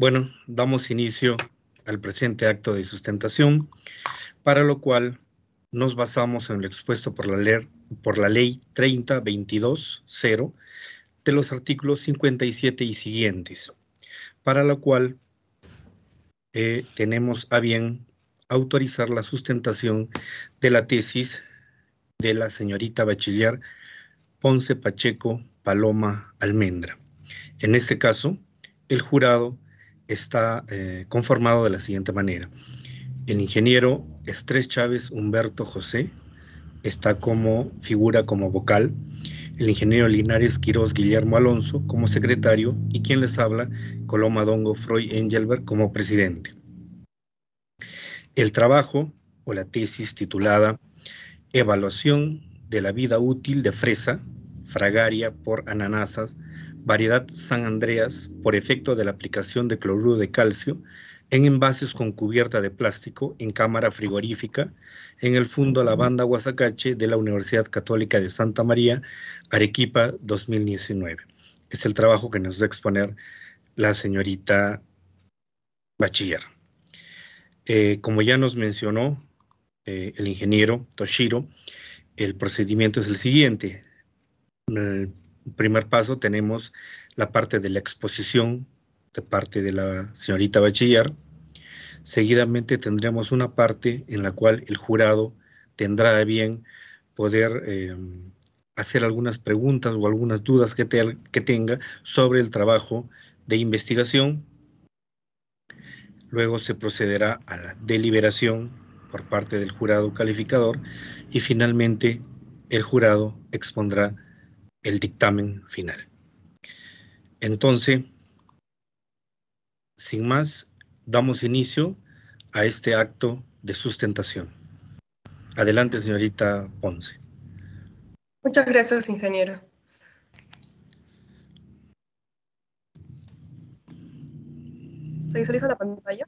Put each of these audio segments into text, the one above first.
Bueno, damos inicio al presente acto de sustentación, para lo cual nos basamos en lo expuesto por la ley, por la ley 30.22.0 de los artículos 57 y siguientes, para lo cual eh, tenemos a bien autorizar la sustentación de la tesis de la señorita bachiller Ponce Pacheco Paloma Almendra. En este caso, el jurado está eh, conformado de la siguiente manera. El ingeniero Estrés Chávez Humberto José está como figura como vocal, el ingeniero Linares Quirós Guillermo Alonso como secretario y quien les habla, Coloma Dongo Freud Engelberg como presidente. El trabajo o la tesis titulada Evaluación de la vida útil de fresa, fragaria por ananasas variedad San Andreas, por efecto de la aplicación de cloruro de calcio, en envases con cubierta de plástico, en cámara frigorífica, en el fondo La Banda Guasacache de la Universidad Católica de Santa María, Arequipa 2019. Es el trabajo que nos va a exponer la señorita Bachiller. Eh, como ya nos mencionó eh, el ingeniero Toshiro, el procedimiento es el siguiente. Eh, primer paso tenemos la parte de la exposición de parte de la señorita bachiller. Seguidamente tendremos una parte en la cual el jurado tendrá de bien poder em, hacer algunas preguntas o algunas dudas que, que tenga sobre el trabajo de investigación. Luego se procederá a la deliberación por parte del jurado calificador y finalmente el jurado expondrá el dictamen final. Entonces, sin más, damos inicio a este acto de sustentación. Adelante, señorita Ponce. Muchas gracias, ingeniero. ¿Se visualiza la pantalla?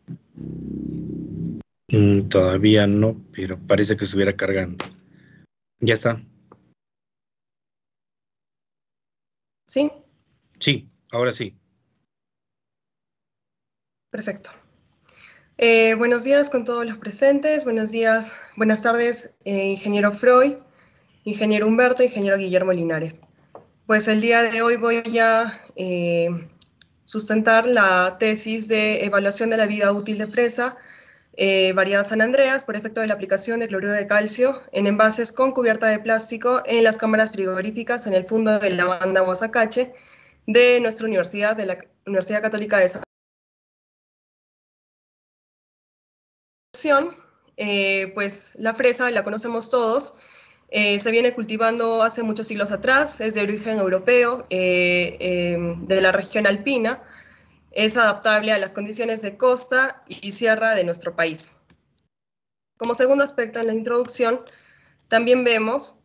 Mm, todavía no, pero parece que estuviera cargando. Ya está. ¿Sí? Sí, ahora sí. Perfecto. Eh, buenos días con todos los presentes. Buenos días, buenas tardes, eh, ingeniero Freud, ingeniero Humberto, ingeniero Guillermo Linares. Pues el día de hoy voy a eh, sustentar la tesis de evaluación de la vida útil de fresa eh, San Andreas por efecto de la aplicación de cloruro de calcio en envases con cubierta de plástico en las cámaras frigoríficas en el fondo de la banda Guasacache de nuestra universidad, de la Universidad Católica de San eh, pues la fresa la conocemos todos, eh, se viene cultivando hace muchos siglos atrás, es de origen europeo, eh, eh, de la región alpina, es adaptable a las condiciones de costa y sierra de nuestro país. Como segundo aspecto en la introducción, también vemos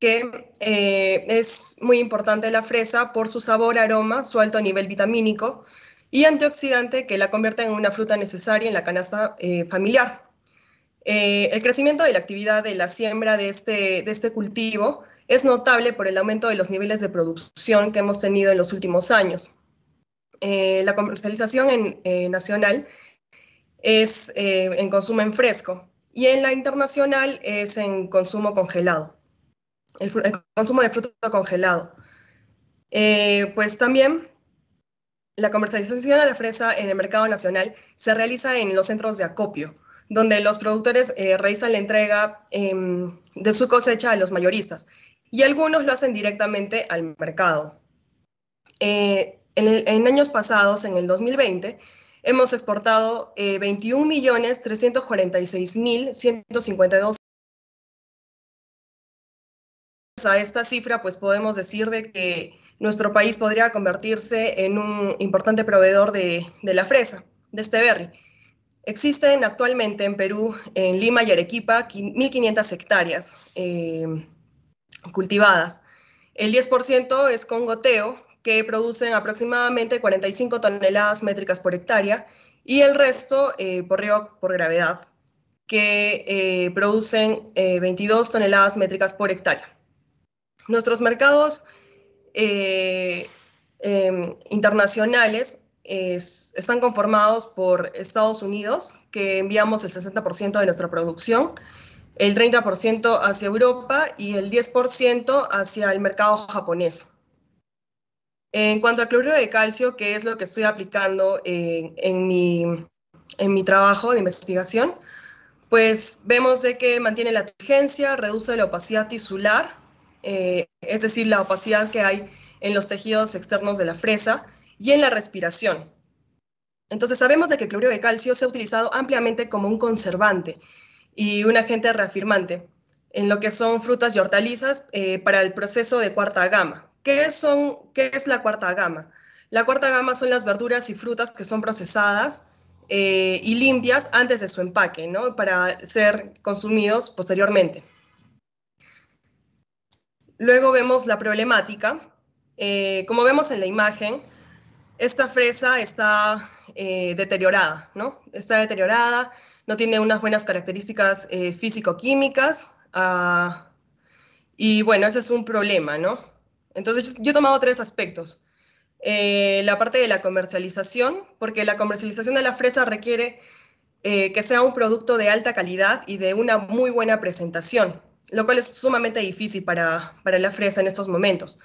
que eh, es muy importante la fresa por su sabor, aroma, su alto nivel vitamínico y antioxidante que la convierte en una fruta necesaria en la canasta eh, familiar. Eh, el crecimiento de la actividad de la siembra este, de este cultivo es notable por el aumento de los niveles de producción que hemos tenido en los últimos años. Eh, la comercialización en, eh, nacional es eh, en consumo en fresco y en la internacional es en consumo congelado, el, consumo de fruto congelado. pues también la comercialización de la fresa en el mercado nacional se realiza en los centros de acopio, donde los productores realizan la entrega em, de su cosecha a los mayoristas y algunos lo hacen directamente al mercado. En, años pasados, en el 2020, hemos exportado eh, 21.346.152 a esta cifra, pues podemos decir de que nuestro país podría convertirse en un importante proveedor de, la fresa, de este berry. Existen actualmente en Perú, en Lima y Arequipa, 1.500 hectáreas eh, cultivadas. El 10% es con goteo que producen aproximadamente 45 toneladas métricas por hectárea, y el resto eh, por río por gravedad, que eh, producen 22 eh, toneladas métricas por hectárea. Nuestros mercados em, internacionales están conformados por Estados Unidos, que enviamos el 60% de nuestra producción, el 30% hacia Europa y el 10% hacia el mercado japonés. En cuanto al cloruro de calcio, que es lo que estoy aplicando en, mi, trabajo de investigación, pues vemos de que mantiene la turgencia, reduce la opacidad tisular, eh, es decir, la opacidad que hay en los tejidos externos de la fresa y en la respiración. Entonces sabemos de que el cloruro de calcio se ha utilizado ampliamente como un conservante y un agente reafirmante en lo que son frutas y hortalizas eh, para el proceso de cuarta gama, ¿Qué, son, es la cuarta gama? La cuarta gama son las verduras y frutas que son procesadas eh, y limpias antes de su empaque, ¿no? Para ser consumidos posteriormente. Luego vemos la problemática. Eh, como vemos en la imagen, esta fresa está eh, deteriorada, ¿no? Está deteriorada, no tiene unas buenas características físico-químicas. Ah, y bueno, ese es un problema, ¿no? Entonces yo, he tomado tres aspectos. Eh, la parte de la comercialización, porque la comercialización de la fresa requiere eh, que sea un producto de alta calidad y de una muy buena presentación, lo cual es sumamente difícil para, la fresa en estos momentos.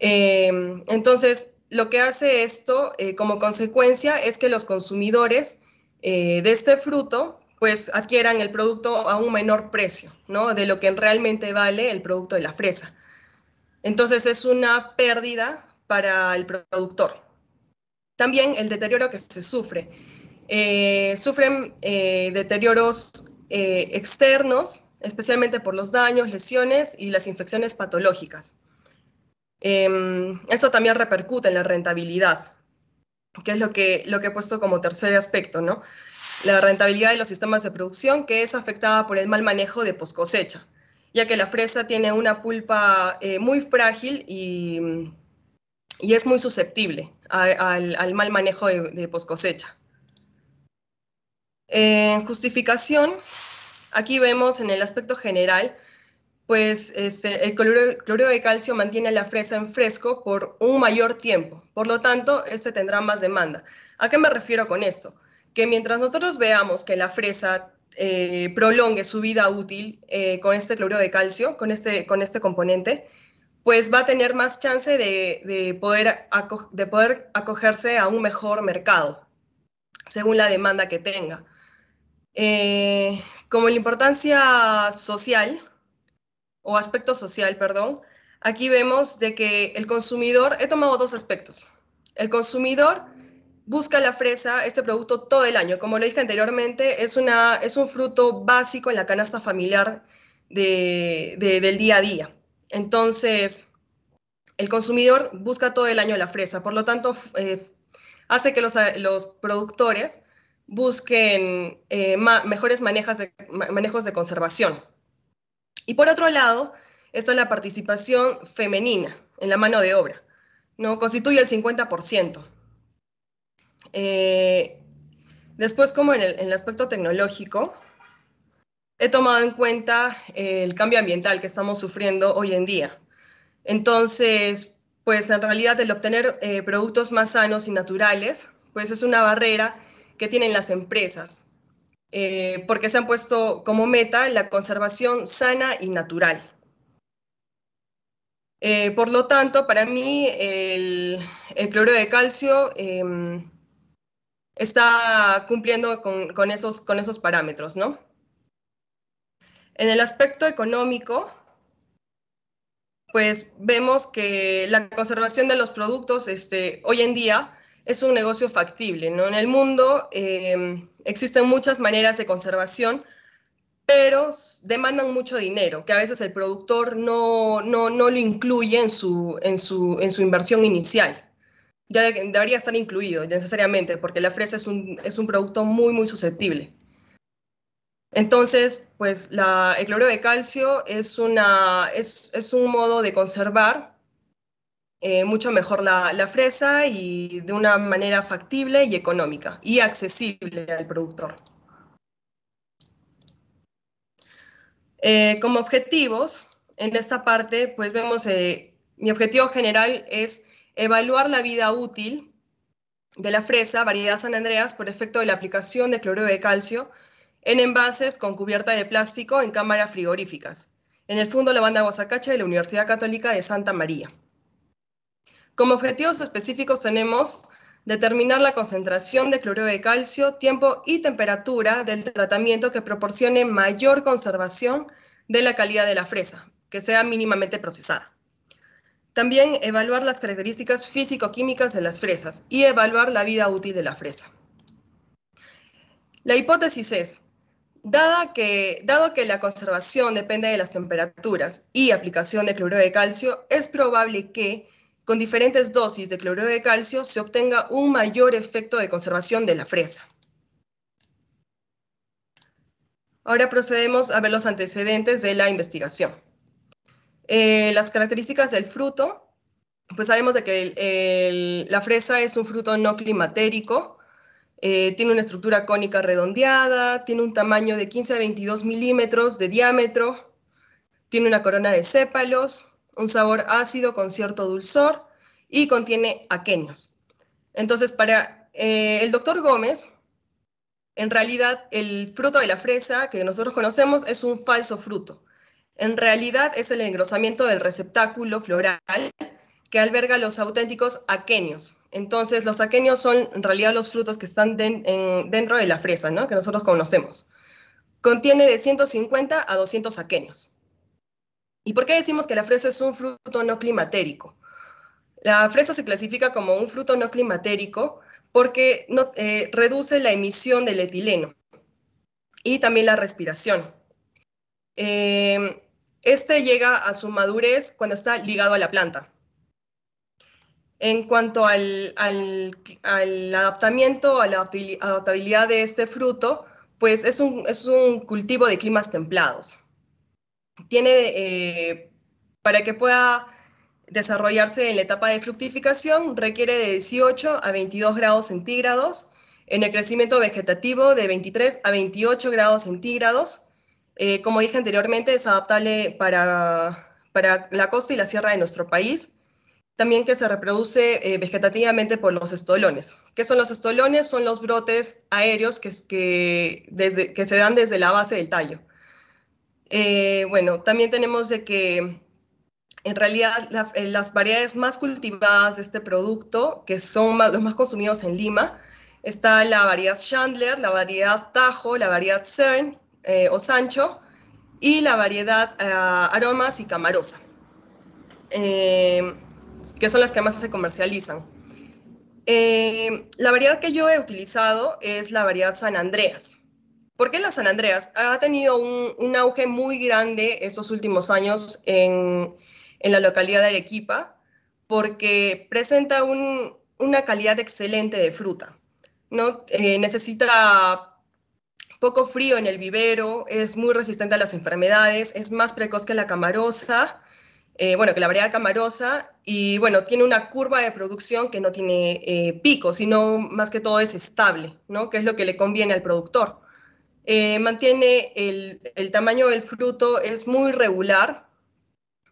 Eh, entonces, lo que hace esto como consecuencia es que los consumidores de este fruto pues adquieran el producto a un menor precio, ¿no? De lo que realmente vale el producto de la fresa. Entonces es una pérdida para el productor. También el deterioro que se sufre. Eh, sufren eh, deterioros eh, externos, especialmente por los daños, lesiones y las infecciones patológicas. Em, eso también repercute en la rentabilidad, que es lo que, lo que he puesto como tercer aspecto, ¿no? La rentabilidad de los sistemas de producción que es afectada por el mal manejo de poscosecha ya que la fresa tiene una pulpa eh, muy frágil y, es muy susceptible al, mal manejo de, de post cosecha. justificación, aquí vemos en el aspecto general, pues este, el cloruro, de calcio mantiene la fresa en fresco por un mayor tiempo, por lo tanto, este tendrá más demanda. ¿A qué me refiero con esto? Que mientras nosotros veamos que la fresa eh, prolongue su vida útil eh, con este cloruro de calcio, con este, con este componente, pues va a tener más chance de, poder de poder acogerse a un mejor mercado, según la demanda que tenga. Eh, como la importancia social, o aspecto social, perdón, aquí vemos de que el consumidor, he tomado dos aspectos. El consumidor busca la fresa, este producto, todo el año. Como lo dije anteriormente, es, una, es un fruto básico en la canasta familiar del día a día. Entonces, el consumidor busca todo el año la fresa, por lo tanto, eh, hace que los, productores busquen eh, mejores manejos de conservación. Y por otro lado, está la participación femenina en la mano de obra. ¿no? Constituye el 50%. Eh, después, como en el, en el, aspecto tecnológico, he tomado en cuenta el cambio ambiental que estamos sufriendo hoy en día. Entonces, pues en realidad el obtener eh, productos más sanos y naturales, pues es una barrera que tienen las empresas, eh, porque se han puesto como meta la conservación sana y natural. por lo tanto, para mí el, el cloruro de calcio eh, está cumpliendo con, esos, parámetros, ¿no? En el aspecto económico, pues vemos que la conservación de los productos este, hoy en día es un negocio factible, En el mundo eh, existen muchas maneras de conservación, pero demandan mucho dinero, que a veces el productor no, lo incluye en su inversión inicial ya debería estar incluido necesariamente, porque la fresa es un, producto muy, muy susceptible. Entonces, pues el cloro de calcio es, una, es, un modo de conservar eh, mucho mejor la, fresa y de una manera factible y económica y accesible al productor. Eh, como objetivos, en esta parte, pues vemos, eh, mi objetivo general es Evaluar la vida útil de la fresa, variedad San Andreas, por efecto de la aplicación de cloruro de calcio en envases con cubierta de plástico en cámaras frigoríficas, en el Fondo La Banda Guasacacha de la Universidad Católica de Santa María. Como objetivos específicos tenemos determinar la concentración de cloruro de calcio, tiempo y temperatura del tratamiento que proporcione mayor conservación de la calidad de la fresa, que sea mínimamente procesada. También evaluar las características físico-químicas de las fresas y evaluar la vida útil de la fresa. La hipótesis es, dada que, dado que la conservación depende de las temperaturas y aplicación de cloruro de calcio, es probable que con diferentes dosis de cloruro de calcio se obtenga un mayor efecto de conservación de la fresa. Ahora procedemos a ver los antecedentes de la investigación. Eh, las características del fruto, pues sabemos de que la fresa es un fruto no climatérico, eh, tiene una estructura cónica redondeada, tiene un tamaño de 15 a 22 milímetros de diámetro, tiene una corona de sépalos, un sabor ácido con cierto dulzor y contiene aquenios. Entonces, para eh, el doctor Gómez, en realidad el fruto de la fresa que nosotros conocemos es un falso fruto. En realidad es el engrosamiento del receptáculo floral que alberga los auténticos aquenios. Entonces, los aquenios son en realidad los frutos que están dentro de la fresa, ¿no? que nosotros conocemos. Contiene de 150 a 200 aquenios. ¿Y por qué decimos que la fresa es un fruto no climatérico? La fresa se clasifica como un fruto no climatérico porque no, eh, reduce la emisión del etileno y también la respiración. Em, este llega a su madurez cuando está ligado a la planta. En cuanto al, adaptamiento, a la adaptabilidad de este fruto, pues es un, cultivo de climas templados. Tiene, eh, para que pueda desarrollarse en la etapa de fructificación, requiere de 18 a 22 grados centígrados, en el crecimiento vegetativo de 23 a 28 grados centígrados, eh, como dije anteriormente, es adaptable para, para, la costa y la sierra de nuestro país. También que se reproduce eh, vegetativamente por los estolones. ¿Qué son los estolones? Son los brotes aéreos que, que, desde, que se dan desde la base del tallo. Eh, bueno, también tenemos de que en realidad las variedades más cultivadas de este producto, que son los más consumidos en Lima, está la variedad Chandler, la variedad Tajo, la variedad CERN eh, o sancho y la variedad eh, aromas y camarosa, eh, que son las que más se comercializan. la variedad que yo he utilizado es la variedad San Andreas. ¿Por qué la San Andreas? Ha tenido un, auge muy grande estos últimos años en, la localidad de Arequipa, porque presenta una calidad excelente de fruta. ¿no? necesita poco frío en el vivero, es muy resistente a las enfermedades, es más precoz que la camarosa, eh, bueno, que la variedad camarosa, y bueno, tiene una curva de producción que no tiene eh, pico, sino más que todo es estable, ¿no? Que es lo que le conviene al productor. Eh, mantiene el, tamaño del fruto, es muy regular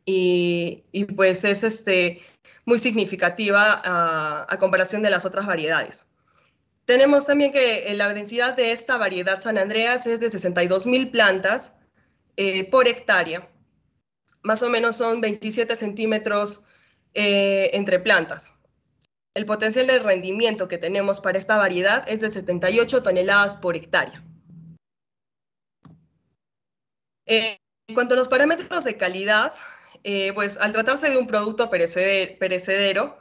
y, pues es este, muy significativa a comparación de las otras variedades. Tenemos también que eh, la densidad de esta variedad San Andreas es de 62 mil plantas eh, por hectárea. Más o menos son 27 centímetros eh, entre plantas. El potencial de rendimiento que tenemos para esta variedad es de 78 toneladas por hectárea. en cuanto a los parámetros de calidad, pues al tratarse de un producto perecedero,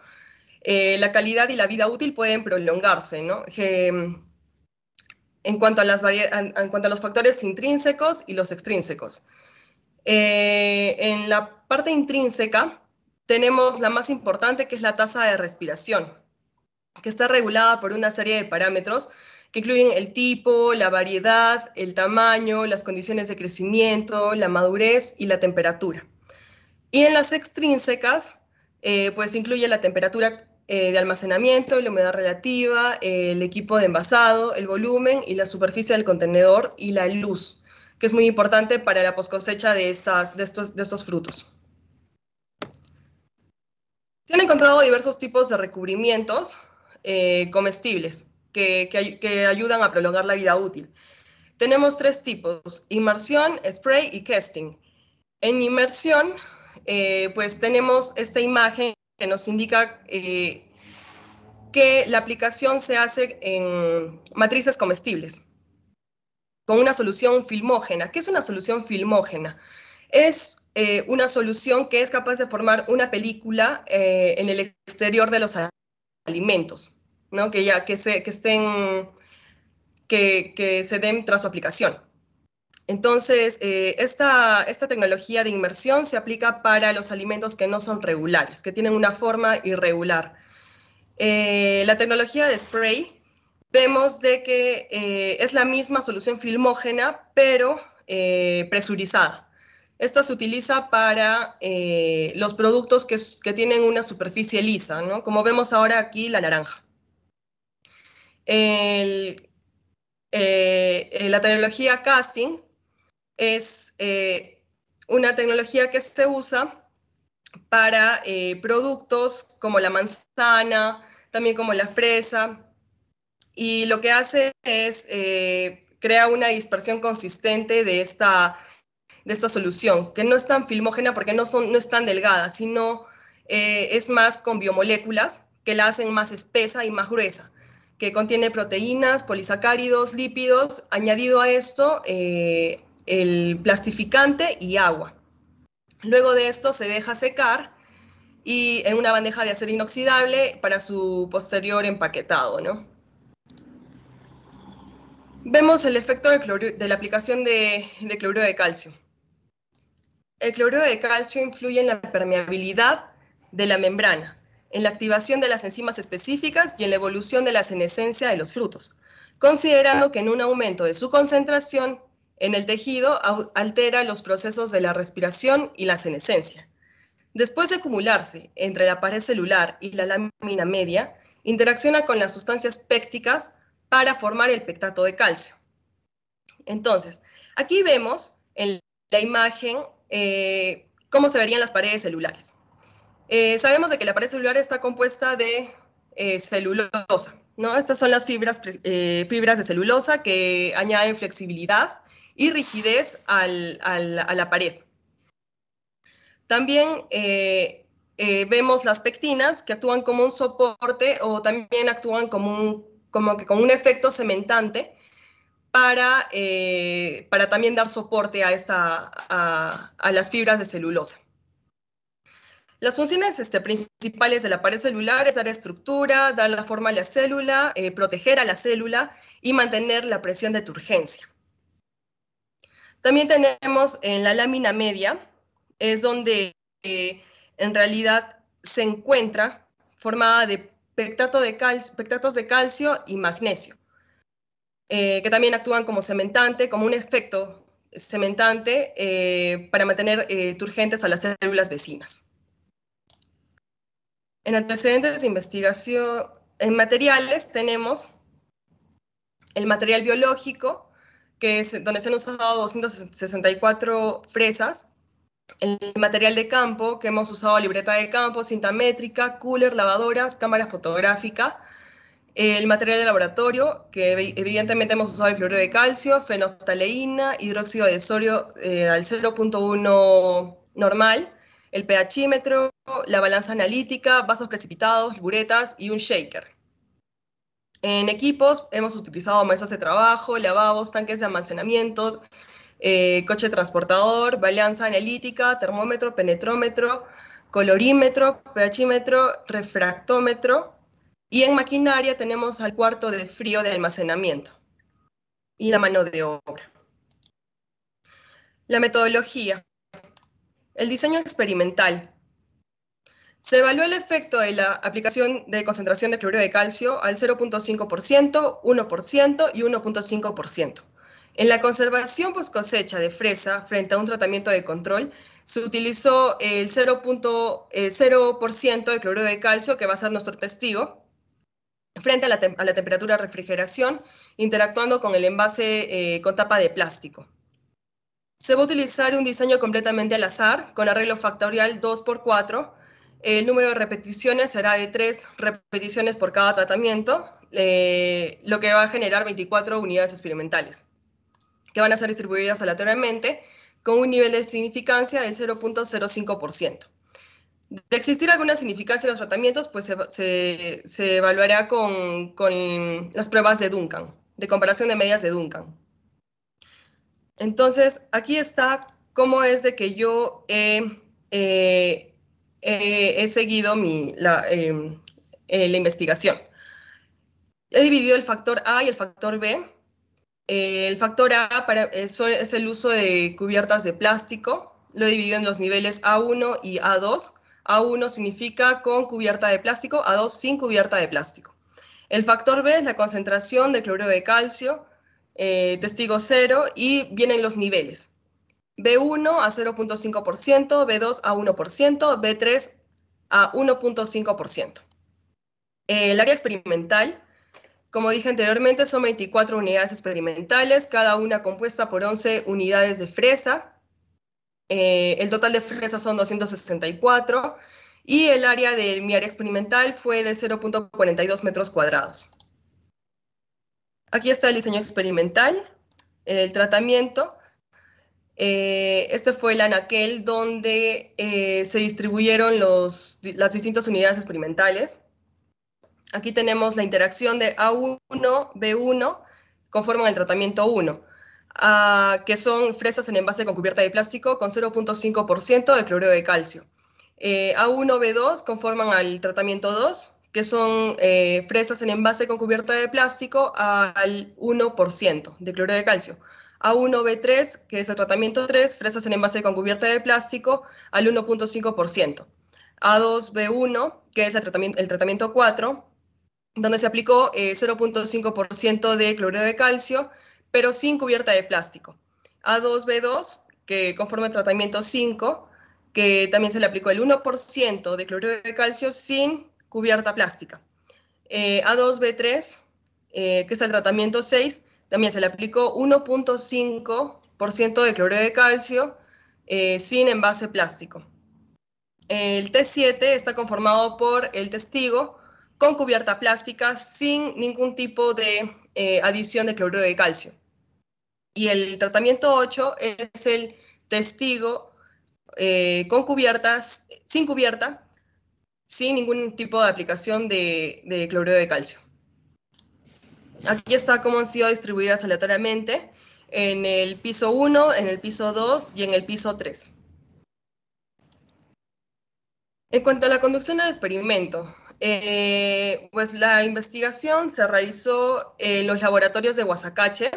eh, la calidad y la vida útil pueden prolongarse, ¿no? en cuanto, a las en cuanto a los factores intrínsecos y los extrínsecos. Eh, en la parte intrínseca tenemos la más importante, que es la tasa de respiración, que está regulada por una serie de parámetros que incluyen el tipo, la variedad, el tamaño, las condiciones de crecimiento, la madurez y la temperatura. Y en las extrínsecas, eh, pues incluye la temperatura eh, de almacenamiento, la humedad relativa, eh, el equipo de envasado, el volumen y la superficie del contenedor y la luz, que es muy importante para la poscosecha de, estas, de, estos, de estos frutos. Se han encontrado diversos tipos de recubrimientos eh, comestibles que, ayudan a prolongar la vida útil. Tenemos tres tipos, inmersión, spray y casting. En inmersión, pues tenemos esta imagen que nos indica eh, que la aplicación se hace en matrices comestibles, con una solución filmógena. ¿Qué es una solución filmógena? Es eh, una solución que es capaz de formar una película eh, en el exterior de los alimentos, ¿no? que, ya, que, se, que estén, que se den tras su aplicación. Entonces, eh, esta, tecnología de inmersión se aplica para los alimentos que no son regulares, que tienen una forma irregular. Eh, la tecnología de spray, vemos de que eh, es la misma solución filmógena, pero presurizada. Esta se utiliza para los productos que, que, tienen una superficie lisa, como vemos ahora aquí la naranja. la tecnología casting es eh, una tecnología que se usa para eh, productos como la manzana, también como la fresa, y lo que hace es eh, crear una dispersión consistente de esta, de esta solución, que no es tan filmógena porque no, son, no es tan delgada, sino es más con biomoléculas que la hacen más espesa y más gruesa, que contiene proteínas, polisacáridos, lípidos. Añadido a esto, el plastificante y agua. Luego de esto se deja secar y en una bandeja de acero inoxidable para su posterior empaquetado, ¿no? Vemos el efecto de, la aplicación de, de cloruro de calcio. El cloruro de calcio influye en la permeabilidad de la membrana, en la activación de las enzimas específicas y en la evolución de la senescencia de los frutos, considerando que en un aumento de su concentración en el tejido altera los procesos de la respiración y la senescencia. Después de acumularse entre la pared celular y la lámina media, interacciona con las sustancias pécticas para formar el pectato de calcio. Entonces, aquí vemos en la imagen eh, cómo se verían las paredes celulares. Eh, sabemos de que la pared celular está compuesta de eh, celulosa, ¿no? Estas son las fibras, fibras de celulosa que añaden flexibilidad y rigidez a la pared. También eh, eh, vemos las pectinas que actúan como un soporte o también actúan como un, como que con un efecto cementante para, eh, para también dar soporte a, las fibras de celulosa. Las funciones este, principales de la pared celular es dar estructura, dar la forma a la célula, proteger a la célula y mantener la presión de turgencia. También tenemos en la lámina media, es donde eh, en realidad se encuentra formada de, de pectatos de calcio y magnesio, eh, que también actúan como cementante, como un efecto cementante eh, para mantener turgentes a las células vecinas. En antecedentes de investigación, en materiales tenemos el material biológico, es donde se han usado 264 fresas, el material de campo, que hemos usado libreta de campo, cinta métrica, cooler, lavadoras, cámara fotográfica, el material de laboratorio, que evidentemente hemos usado el fluoruro de calcio, fenoftaleína, hidróxido de sodio eh, al 0.1 normal, el pHímetro, la balanza analítica, vasos precipitados, buretas y un shaker. En equipos hemos utilizado mesas de trabajo, lavabos, tanques de almacenamiento, eh, coche transportador, balanza analítica, termómetro, penetrómetro, colorímetro, pHímetro, refractómetro. Y en maquinaria tenemos al cuarto de frío de almacenamiento y la mano de obra. La metodología. El diseño experimental se evaluó el efecto de la aplicación de concentración de cloruro de calcio al 0.5%, 1% y 1.5%. En la conservación post cosecha de fresa frente a un tratamiento de control, se utilizó el 0.0% eh, de cloruro de calcio, que va a ser nuestro testigo, frente a la, temperatura de refrigeración, interactuando con el envase eh, con tapa de plástico. Se va a utilizar un diseño completamente al azar, con arreglo factorial 2x4, el número de repeticiones será de tres repeticiones por cada tratamiento, eh, lo que va a generar 24 unidades experimentales, que van a ser distribuidas aleatoriamente con un nivel de significancia del 0.05%. De existir alguna significancia en los tratamientos, pues se, evaluará con, las pruebas de Duncan, de comparación de medias de Duncan. Entonces, aquí está cómo es de que yo he eh, eh, he seguido mi, em, eh, la, investigación. He dividido el factor A y el factor B. Eh, el factor A para, es, el uso de cubiertas de plástico. Lo he dividido en los niveles A1 y A2. A1 significa con cubierta de plástico, A2 sin cubierta de plástico. El factor B es la concentración de cloruro de calcio, testigo cero, y vienen los niveles. B1 a 0.5%, B2 a 1%, B3 a 1.5%. Eh, el área experimental, como dije anteriormente, son 24 unidades experimentales, cada una compuesta por 11 unidades de fresa. Eh, el total de fresa son 264 y el área de mi área experimental fue de 0.42 metros cuadrados. Aquí está el diseño experimental, el tratamiento, eh, este fue el anaquel donde eh, se distribuyeron las distintas unidades experimentales. Aquí tenemos la interacción de A1, B1, conforman el tratamiento 1, ah, que son fresas en envase con cubierta de plástico con 0.5% de cloruro de calcio. Eh, A1, B2 conforman al tratamiento 2, que son fresas en envase con cubierta de plástico al 1% de cloruro de calcio a 1B3, que es el tratamiento 3, fresas en envase con cubierta de plástico, al 1.5%. A2B1, que es el tratamiento, el tratamiento 4, donde se aplicó 0.5% eh, de cloruro de calcio, pero sin cubierta de plástico. A2B2, que conforme el tratamiento 5, que también se le aplicó el 1% de cloruro de calcio sin cubierta plástica. Eh, A2B3, eh, que es el tratamiento 6, también se le aplicó 1.5% de cloruro de calcio eh, sin envase plástico. El T7 está conformado por el testigo con cubierta plástica sin ningún tipo de eh, adición de cloruro de calcio. Y el tratamiento 8 es el testigo eh, con cubiertas, sin cubierta, sin ningún tipo de aplicación de, de cloruro de calcio. Aquí está cómo han sido distribuidas aleatoriamente en el piso 1, en el piso 2 y en el piso 3. En cuanto a la conducción del experimento, eh, pues la investigación se realizó en los laboratorios de Huasacache,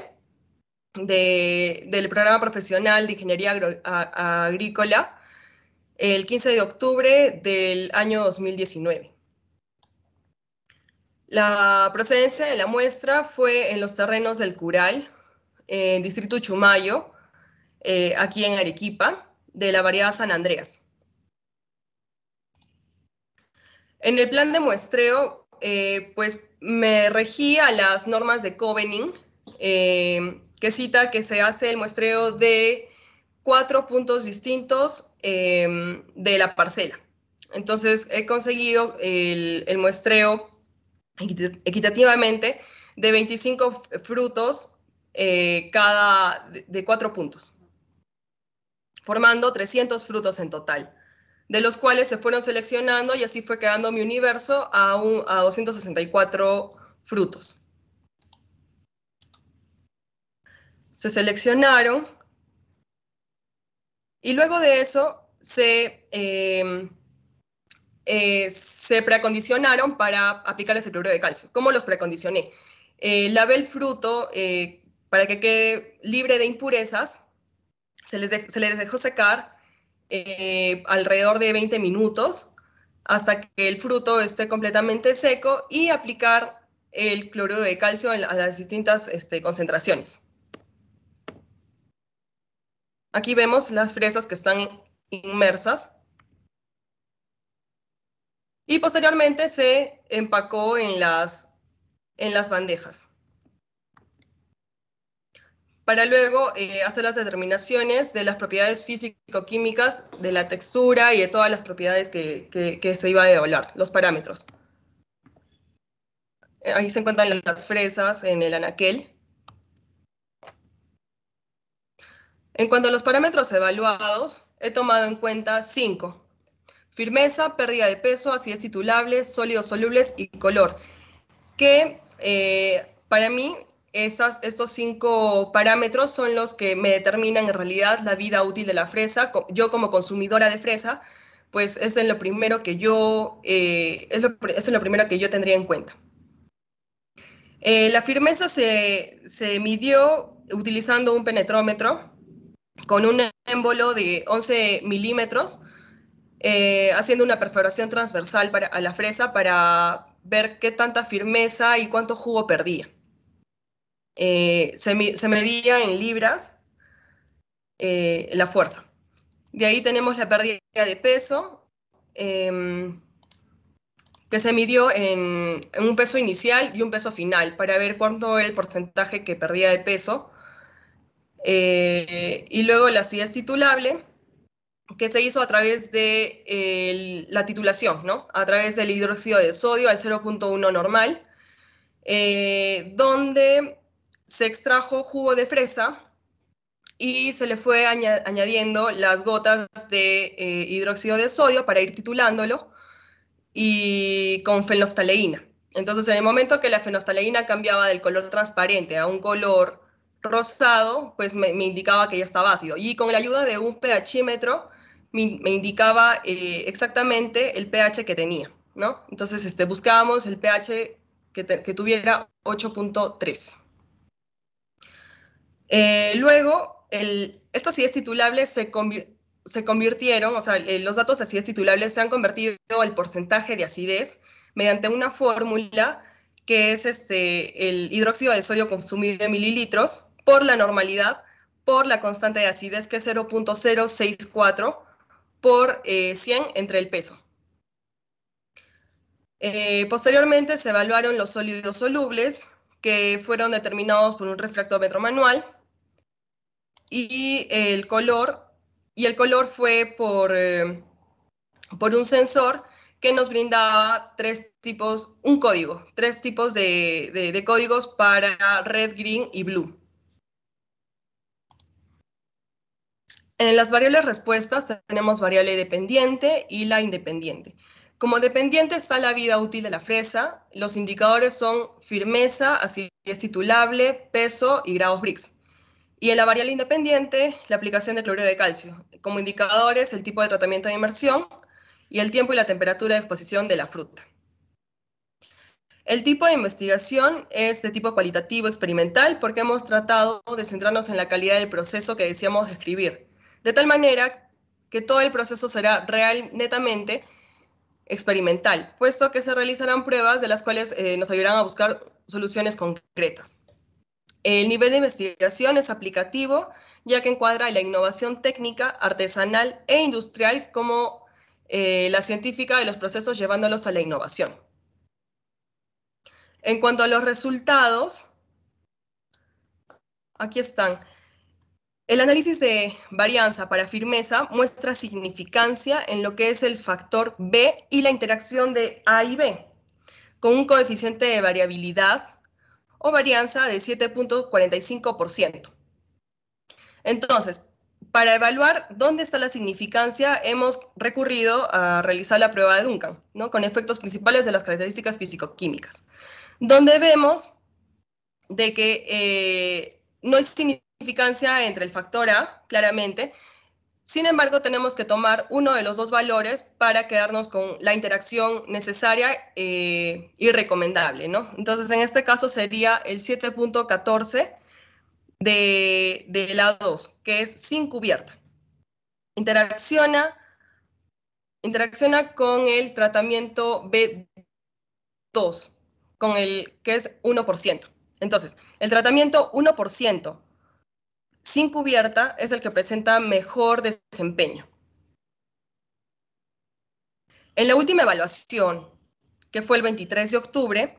del programa profesional de Ingeniería Agrícola, el 15 de octubre del año 2019. La procedencia de la muestra fue en los terrenos del Cural, en distrito Chumayo, eh, aquí en Arequipa, de la variedad San Andreas. En el plan de muestreo, eh, pues me regí a las normas de Covening, eh, que cita que se hace el muestreo de cuatro puntos distintos de la parcela. Entonces he conseguido el muestreo equitativamente de 25 frutos eh, cada de cuatro puntos, formando 300 frutos en total, de los cuales se fueron seleccionando y así fue quedando mi universo a, a 264 frutos. Se seleccionaron y luego de eso se... Em, eh, se preacondicionaron para aplicarles el cloruro de calcio. ¿Cómo los precondicioné? Eh, lavé el fruto eh, para que quede libre de impurezas, se les, se dejó secar eh, alrededor de 20 minutos hasta que el fruto esté completamente seco y aplicar el cloruro de calcio a las distintas este, concentraciones. Aquí vemos las fresas que están inmersas y posteriormente se empacó en las, en las bandejas. Para luego eh, hacer las determinaciones de las propiedades físico-químicas, de la textura y de todas las propiedades que, se iba a evaluar, los parámetros. Eh, ahí se encuentran las fresas en el anaquel. En cuanto a los parámetros evaluados, he tomado en cuenta cinco, Firmeza, pérdida de peso, acidez titulable, sólidos solubles y color. Que eh, para mí estos cinco parámetros son los que me determinan en realidad la vida útil de la fresa. Yo como consumidora de fresa, pues es en lo primero que yo, eh, es, lo, es primero que yo tendría en cuenta. Eh, la firmeza se, se, midió utilizando un penetrómetro con un émbolo de 11 milímetros eh, haciendo una perforación transversal para, a la fresa para ver qué tanta firmeza y cuánto jugo perdía. Eh, se, medía en libras eh, la fuerza. De ahí tenemos la pérdida de peso, em, que se midió en, un peso inicial y un peso final, para ver cuánto era el porcentaje que perdía de peso. y luego la acidez titulable, que se hizo a través de la titulación, ¿no? a través del hidróxido de sodio al 0.1 normal, eh, donde se extrajo jugo de fresa y se le fue añadiendo las gotas de eh, hidróxido de sodio para ir titulándolo y con fenoftaleína. Entonces, en el momento que la fenoftaleína cambiaba del color transparente a un color rosado, pues me, me indicaba que ya estaba ácido. Y con la ayuda de un pHímetro, me, indicaba eh, exactamente el pH que tenía, ¿no? Entonces este, buscábamos el pH que, tuviera 8.3. Eh, luego, el, estas ideas titulables se, se convirtieron, o sea, eh, los datos de acidez titulables se han convertido al porcentaje de acidez mediante una fórmula que es este, el hidróxido de sodio consumido en mililitros por la normalidad, por la constante de acidez que es 0.064 por 100 eh, entre el peso. Eh, posteriormente se evaluaron los sólidos solubles que fueron determinados por un refractómetro manual y el color, y el color fue por, eh, por un sensor que nos brindaba tres tipos, un código, tres tipos de códigos para red, green y blue. En las variables respuestas tenemos variable dependiente y la independiente. Como dependiente está la vida útil de la fresa. Los indicadores son firmeza, así es titulable, peso y grados BRICS. Y en la variable independiente, la aplicación de cloruro de calcio. Como indicadores, el tipo de tratamiento de inmersión y el tiempo y la temperatura de exposición de la fruta. El tipo de investigación es de tipo cualitativo experimental porque hemos tratado de centrarnos en la calidad del proceso que deseamos describir de tal manera que todo el proceso será real, netamente experimental, puesto que se realizarán pruebas de las cuales eh, nos ayudarán a buscar soluciones concretas. El nivel de investigación es aplicativo, ya que encuadra la innovación técnica, artesanal e industrial como eh, la científica de los procesos llevándolos a la innovación. En cuanto a los resultados, aquí están. El análisis de varianza para firmeza muestra significancia en lo que es el factor B y la interacción de A y B, con un coeficiente de variabilidad o varianza de 7.45%. Entonces, para evaluar dónde está la significancia, hemos recurrido a realizar la prueba de Duncan, ¿no? con efectos principales de las características fisicoquímicas, donde vemos de que eh, no es significancia entre el factor A, claramente. Sin embargo, tenemos que tomar uno de los dos valores para quedarnos con la interacción necesaria eh, y recomendable, ¿no? Entonces, en este caso sería el 7.14 de, de la 2, que es sin cubierta. Interacciona, interacciona con el tratamiento B2, con el que es 1%. Entonces, el tratamiento 1% sin cubierta es el que presenta mejor desempeño. En la última evaluación, que fue el 23 de octubre,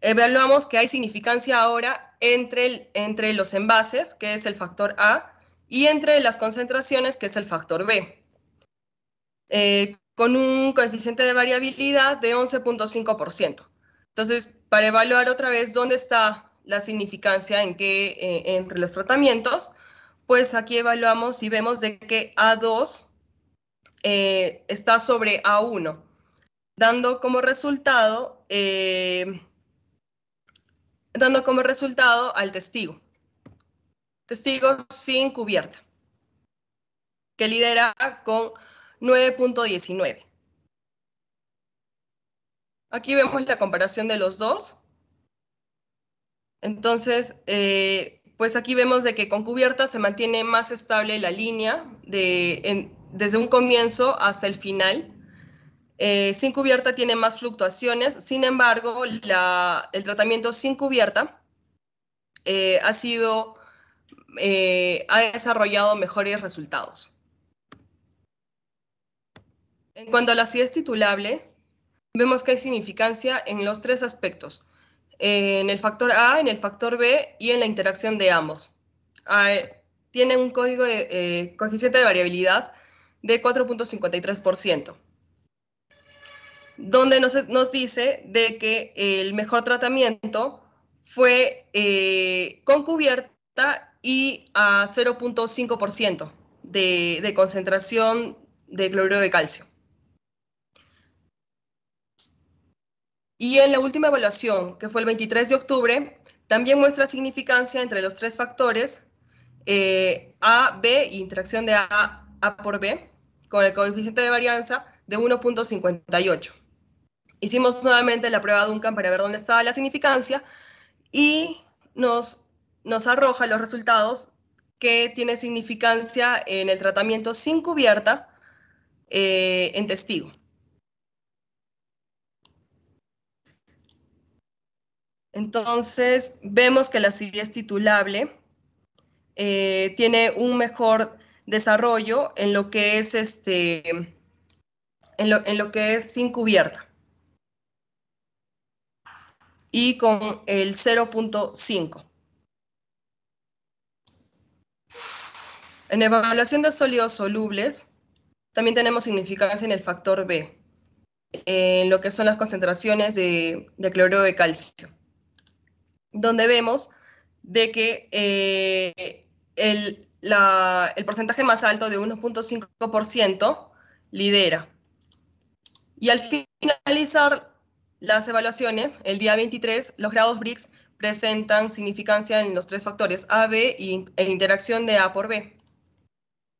evaluamos que hay significancia ahora entre, entre los envases, que es el factor A, y entre las concentraciones, que es el factor B, eh, con un coeficiente de variabilidad de 11.5%. Entonces, para evaluar otra vez dónde está la significancia en que, eh, entre los tratamientos, pues aquí evaluamos y vemos de que A2 eh, está sobre A1, dando como resultado, eh, dando como resultado al testigo, testigo sin cubierta, que lidera con 9.19. Aquí vemos la comparación de los dos. Entonces, eh, pues aquí vemos de que con cubierta se mantiene más estable la línea desde un comienzo hasta el final. Eh, sin cubierta tiene más fluctuaciones, sin embargo, el tratamiento sin cubierta eh, ha sido, ha desarrollado mejores resultados. En cuanto a la es titulable, vemos que hay significancia en los tres aspectos, en el factor A, en el factor B y en la interacción de ambos. tiene un código de, eh, coeficiente de variabilidad de 4.53%, donde nos, dice de que el mejor tratamiento fue eh, con cubierta y a 0.5% de concentración de cloruro de calcio. Y en la última evaluación, que fue el 23 de octubre, también muestra significancia entre los tres factores eh, A, B, interacción de A, A por B, con el coeficiente de varianza de 1.58. Hicimos nuevamente la prueba Duncan para ver dónde estaba la significancia y nos, nos arroja los resultados que tiene significancia en el tratamiento sin cubierta eh, en testigo. Entonces, vemos que la acidez titulable, eh, tiene un mejor desarrollo en lo que es este en lo, que es sin cubierta y con el 0.5. En evaluación de sólidos solubles también tenemos significancia en el factor B, en lo que son las concentraciones de, de cloruro de calcio donde vemos de que eh, el, porcentaje más alto de 1.5% lidera. Y al finalizar las evaluaciones, el día 23, los grados BRICS presentan significancia en los tres factores A, B y, e interacción de A por B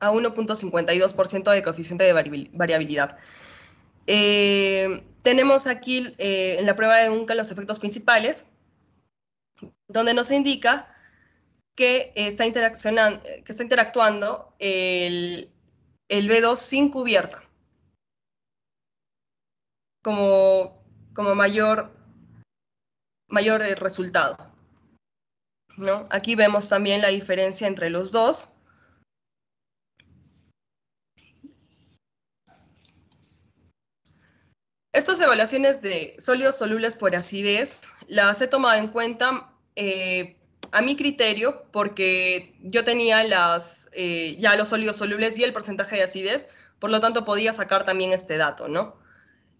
a 1.52% de coeficiente de variabilidad. Eh, tenemos aquí eh, en la prueba de UNCA los efectos principales, donde nos indica que está, interactuando el, B2 sin cubierta como, mayor, mayor resultado. ¿no? Aquí vemos también la diferencia entre los dos. Estas evaluaciones de sólidos solubles por acidez las he tomado en cuenta eh, a mi criterio, porque yo tenía las, eh, ya los sólidos solubles y el porcentaje de acidez, por lo tanto podía sacar también este dato, ¿no?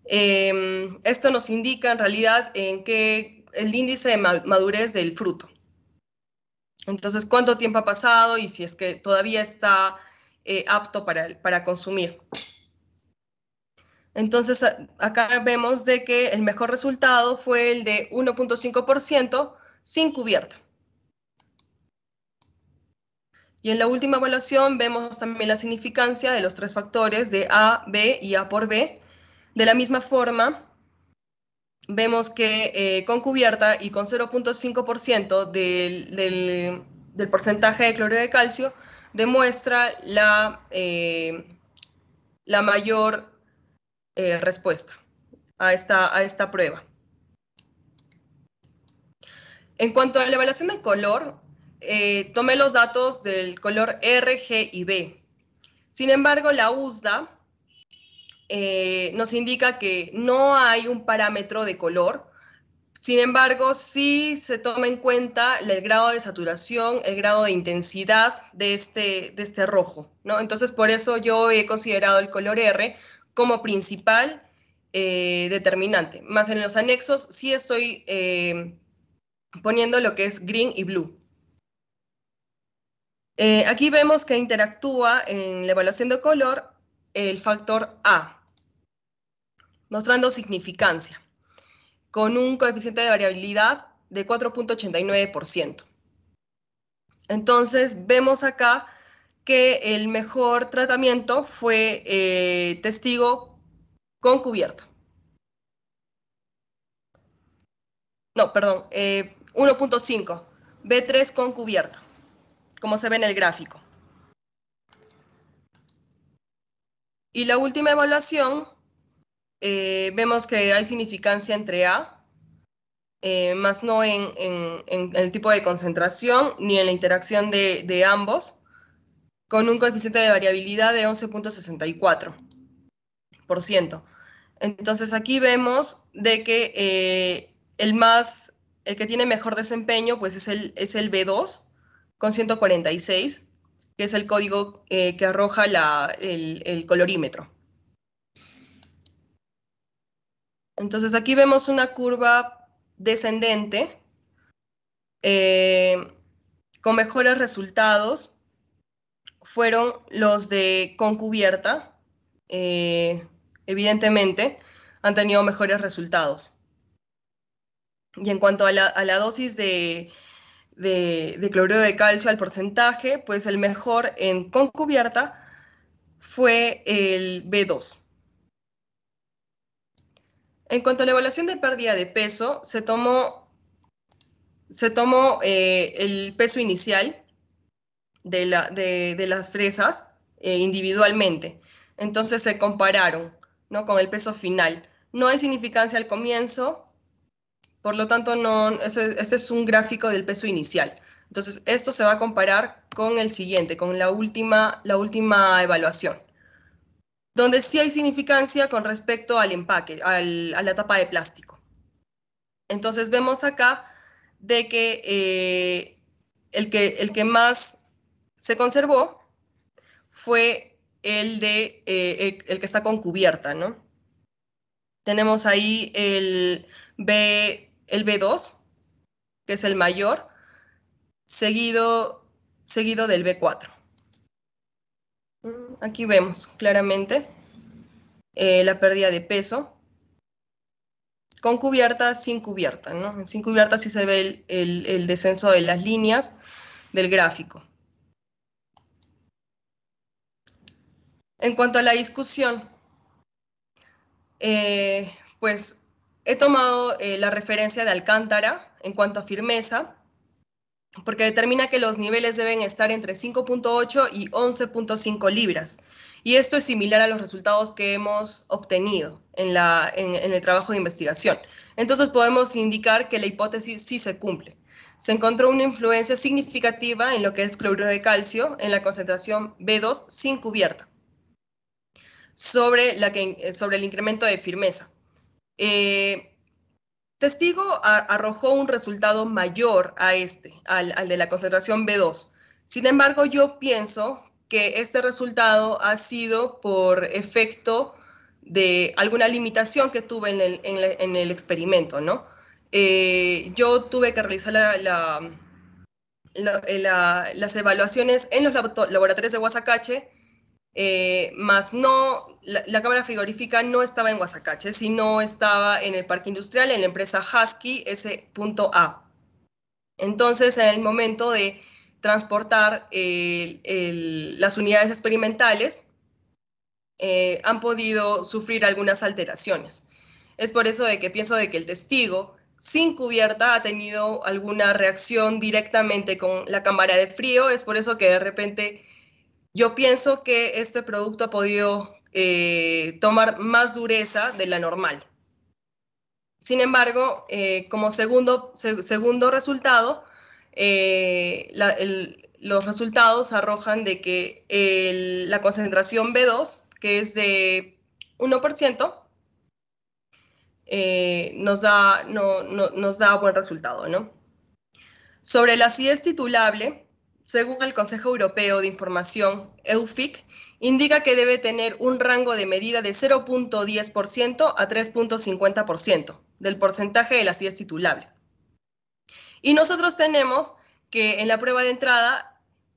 Em, esto nos indica en realidad en qué el índice de madurez del fruto. Entonces, cuánto tiempo ha pasado y si es que todavía está eh, apto para, para consumir. Entonces, acá vemos de que el mejor resultado fue el de 1.5%, sin cubierta. Y en la última evaluación vemos también la significancia de los tres factores de A, B y A por B. De la misma forma, vemos que eh, con cubierta y con 0.5% del, del, porcentaje de cloruro de calcio demuestra la, eh, la mayor eh, respuesta a esta, a esta prueba. En cuanto a la evaluación de color, eh, tomé los datos del color R, G y B. Sin embargo, la USDA eh, nos indica que no hay un parámetro de color, sin embargo, sí se toma en cuenta el grado de saturación, el grado de intensidad de este, de este rojo, ¿no? Entonces, por eso yo he considerado el color R como principal eh, determinante. Más en los anexos sí estoy poniendo lo que es green y blue. Eh, aquí vemos que interactúa en la evaluación de color el factor A, mostrando significancia, con un coeficiente de variabilidad de 4.89%. Entonces vemos acá que el mejor tratamiento fue eh, testigo con cubierta. No, perdón, eh, 1.5, B3 con cubierta, como se ve en el gráfico. Y la última evaluación, eh, vemos que hay significancia entre A, eh, más no en, el tipo de concentración ni en la interacción de, ambos, con un coeficiente de variabilidad de 11.64%. Entonces aquí vemos de que eh, el más el que tiene mejor desempeño pues es el, es el B2 con 146, que es el código eh, que arroja el, colorímetro. Entonces aquí vemos una curva descendente eh, con mejores resultados fueron los de con cubierta, eh, evidentemente han tenido mejores resultados. Y en cuanto a la, dosis de, cloruro de calcio al porcentaje, pues el mejor en con cubierta fue el B2. En cuanto a la evaluación de pérdida de peso, se tomó, se tomó eh, el peso inicial de, las fresas eh, individualmente. Entonces se compararon ¿no? con el peso final. No hay significancia al comienzo, por lo tanto, no, ese, es un gráfico del peso inicial. Entonces, esto se va a comparar con el siguiente, con la última, la última evaluación, donde sí hay significancia con respecto al empaque, a la tapa de plástico. Entonces, vemos acá de que, eh, el que el que más se conservó fue el, de, eh, que está con cubierta, Tenemos ahí el B, el B2, que es el mayor, seguido, seguido del B4. Aquí vemos claramente eh, la pérdida de peso, con cubierta, sin cubierta. Sin cubierta sí se ve el, descenso de las líneas del gráfico. En cuanto a la discusión, eh, pues He tomado eh, la referencia de Alcántara en cuanto a firmeza, porque determina que los niveles deben estar entre 5.8 y 11.5 libras. Y esto es similar a los resultados que hemos obtenido en, el trabajo de investigación. Entonces podemos indicar que la hipótesis sí se cumple. Se encontró una influencia significativa en lo que es cloruro de calcio en la concentración B2 sin cubierta sobre el incremento de firmeza. Eh, testigo arrojó un resultado mayor a este, al, de la concentración B2. Sin embargo, yo pienso que este resultado ha sido por efecto de alguna limitación que tuve en el, experimento, ¿no? Eh, yo tuve que realizar eh, las evaluaciones en los laboratorios de Guasacache eh, más no, la, cámara frigorífica no estaba en Guasacache, sino estaba en el parque industrial, en la empresa Husky S.A. Entonces, en el momento de transportar eh, las unidades experimentales, eh, han podido sufrir algunas alteraciones. Es por eso de que pienso de que el testigo sin cubierta ha tenido alguna reacción directamente con la cámara de frío, es por eso que de repente yo pienso que este producto ha podido eh, tomar más dureza de la normal. Sin embargo, eh, como segundo, segundo resultado, eh, los resultados arrojan de que la concentración B2, que es de 1%, nos, da, nos da buen resultado. ¿no? Sobre la acidez titulable, según el Consejo Europeo de Información, EUFIC, indica que debe tener un rango de medida de 0.10% a 3.50% del porcentaje de la CIE titulable. Y nosotros tenemos que en la prueba de entrada,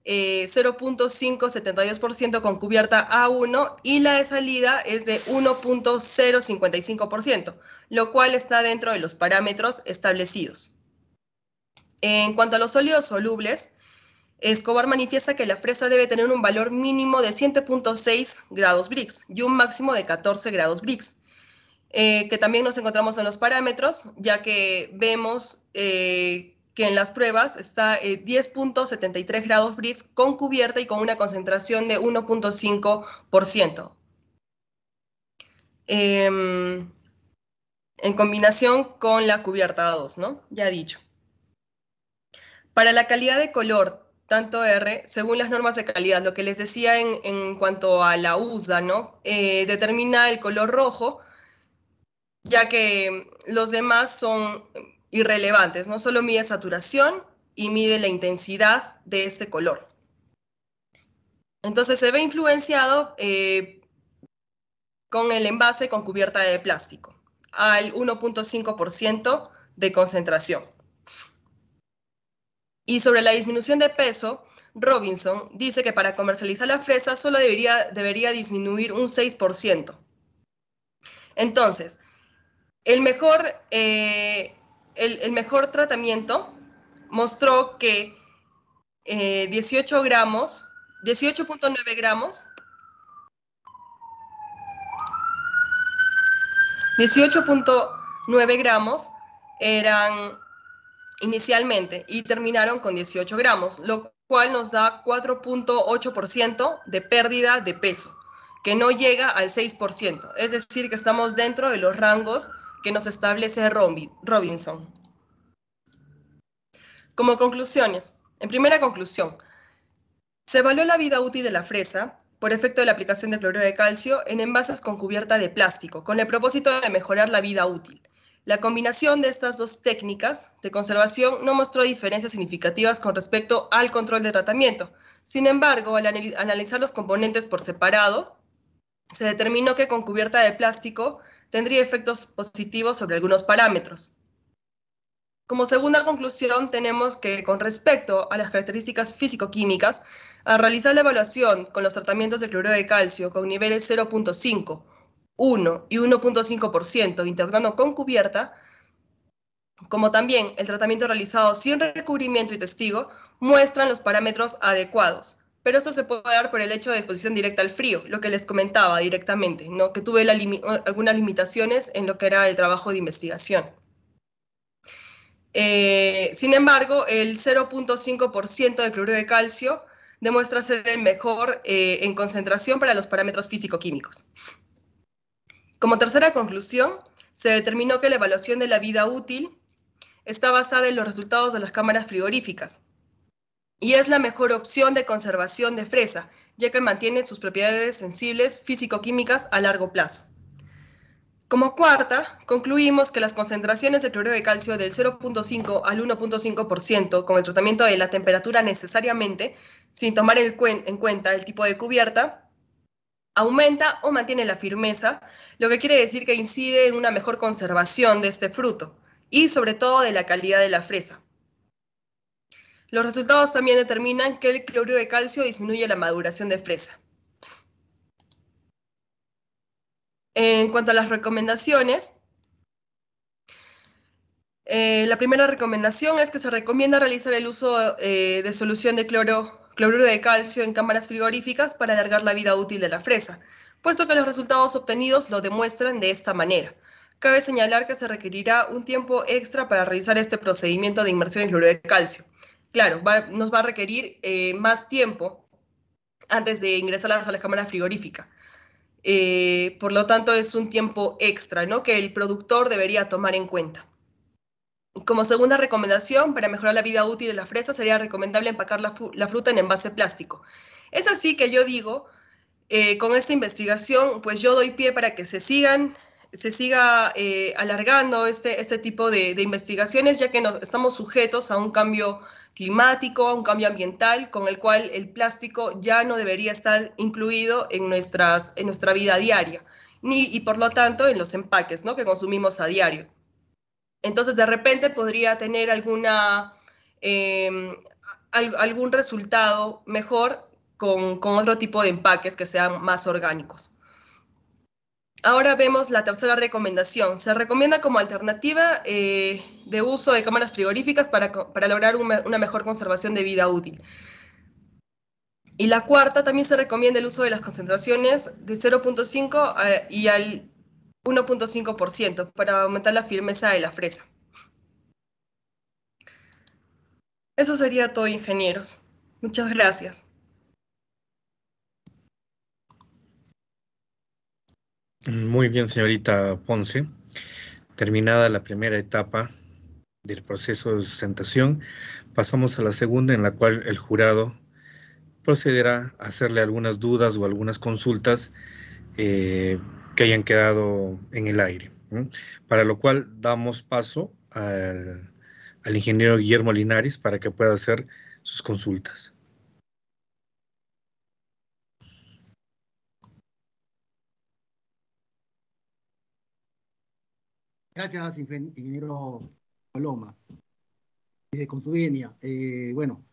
0.572% eh, con cubierta A1 y la de salida es de 1.055%, lo cual está dentro de los parámetros establecidos. En cuanto a los sólidos solubles, Escobar manifiesta que la fresa debe tener un valor mínimo de 7.6 grados Brix y un máximo de 14 grados Brix, eh, que también nos encontramos en los parámetros, ya que vemos eh, que en las pruebas está 10.73 eh, grados Brix con cubierta y con una concentración de 1.5%. Em, en combinación con la cubierta 2 ¿no? Ya dicho. Para la calidad de color, tanto R, según las normas de calidad, lo que les decía en, cuanto a la USA, ¿no? Eh, determina el color rojo, ya que los demás son irrelevantes, no solo mide saturación y mide la intensidad de ese color. Entonces se ve influenciado eh, con el envase con cubierta de plástico al 1.5% de concentración. Y sobre la disminución de peso, Robinson dice que para comercializar la fresa solo debería, debería disminuir un 6%. Entonces, el mejor, eh, el, mejor tratamiento mostró que 18 eh, gramos, 18.9 gramos, 18.9 gramos eran inicialmente y terminaron con 18 gramos, lo cual nos da 4.8% de pérdida de peso, que no llega al 6%, es decir, que estamos dentro de los rangos que nos establece Robinson. Como conclusiones, en primera conclusión, se evaluó la vida útil de la fresa por efecto de la aplicación de cloruro de calcio en envases con cubierta de plástico, con el propósito de mejorar la vida útil. La combinación de estas dos técnicas de conservación no mostró diferencias significativas con respecto al control de tratamiento. Sin embargo, al analizar los componentes por separado, se determinó que con cubierta de plástico tendría efectos positivos sobre algunos parámetros. Como segunda conclusión, tenemos que con respecto a las características físico-químicas, al realizar la evaluación con los tratamientos de cloruro de calcio con niveles 0.5 1 y 1.5%, interactando con cubierta, como también el tratamiento realizado sin recubrimiento y testigo, muestran los parámetros adecuados. Pero esto se puede dar por el hecho de exposición directa al frío, lo que les comentaba directamente, que tuve algunas limitaciones en lo que era el trabajo de investigación. Eh, sin embargo, el 0.5% de cloruro de calcio demuestra ser el mejor eh, en concentración para los parámetros físico-químicos. Como tercera conclusión, se determinó que la evaluación de la vida útil está basada en los resultados de las cámaras frigoríficas y es la mejor opción de conservación de fresa, ya que mantiene sus propiedades sensibles físico-químicas a largo plazo. Como cuarta, concluimos que las concentraciones de cloruro de calcio del 0.5 al 1.5% con el tratamiento de la temperatura necesariamente, sin tomar en cuenta el tipo de cubierta, aumenta o mantiene la firmeza, lo que quiere decir que incide en una mejor conservación de este fruto y sobre todo de la calidad de la fresa. Los resultados también determinan que el cloruro de calcio disminuye la maduración de fresa. En cuanto a las recomendaciones, eh, la primera recomendación es que se recomienda realizar el uso eh, de solución de cloro cloruro de calcio en cámaras frigoríficas para alargar la vida útil de la fresa, puesto que los resultados obtenidos lo demuestran de esta manera. Cabe señalar que se requerirá un tiempo extra para realizar este procedimiento de inmersión en cloruro de calcio. Claro, nos va a requerir eh, más tiempo antes de ingresar a la cámara frigorífica. Eh, por lo tanto, es un tiempo extra ¿no? que el productor debería tomar en cuenta. Como segunda recomendación, para mejorar la vida útil de la fresa, sería recomendable empacar la, fruta en envase plástico. Es así que yo digo, eh, con esta investigación, pues yo doy pie para que se sigan se siga eh, alargando este, este tipo de, investigaciones, ya que estamos sujetos a un cambio climático, a un cambio ambiental, con el cual el plástico ya no debería estar incluido en, nuestras, en nuestra vida diaria, ni, y por lo tanto en los empaques ¿no? que consumimos a diario. Entonces, de repente podría tener alguna, em, algún resultado mejor con, otro tipo de empaques que sean más orgánicos. Ahora vemos la tercera recomendación. Se recomienda como alternativa eh, de uso de cámaras frigoríficas para, lograr una mejor conservación de vida útil. Y la cuarta también se recomienda el uso de las concentraciones de 0.5 eh, y al 1.5% para aumentar la firmeza de la fresa. Eso sería todo, ingenieros. Muchas gracias. Muy bien, señorita Ponce. Terminada la primera etapa del proceso de sustentación, pasamos a la segunda en la cual el jurado procederá a hacerle algunas dudas o algunas consultas eh, que hayan quedado en el aire. Para lo cual damos paso al, ingeniero Guillermo Linares para que pueda hacer sus consultas. Gracias, ingeniero Paloma. Eh, con su venia. Eh, bueno,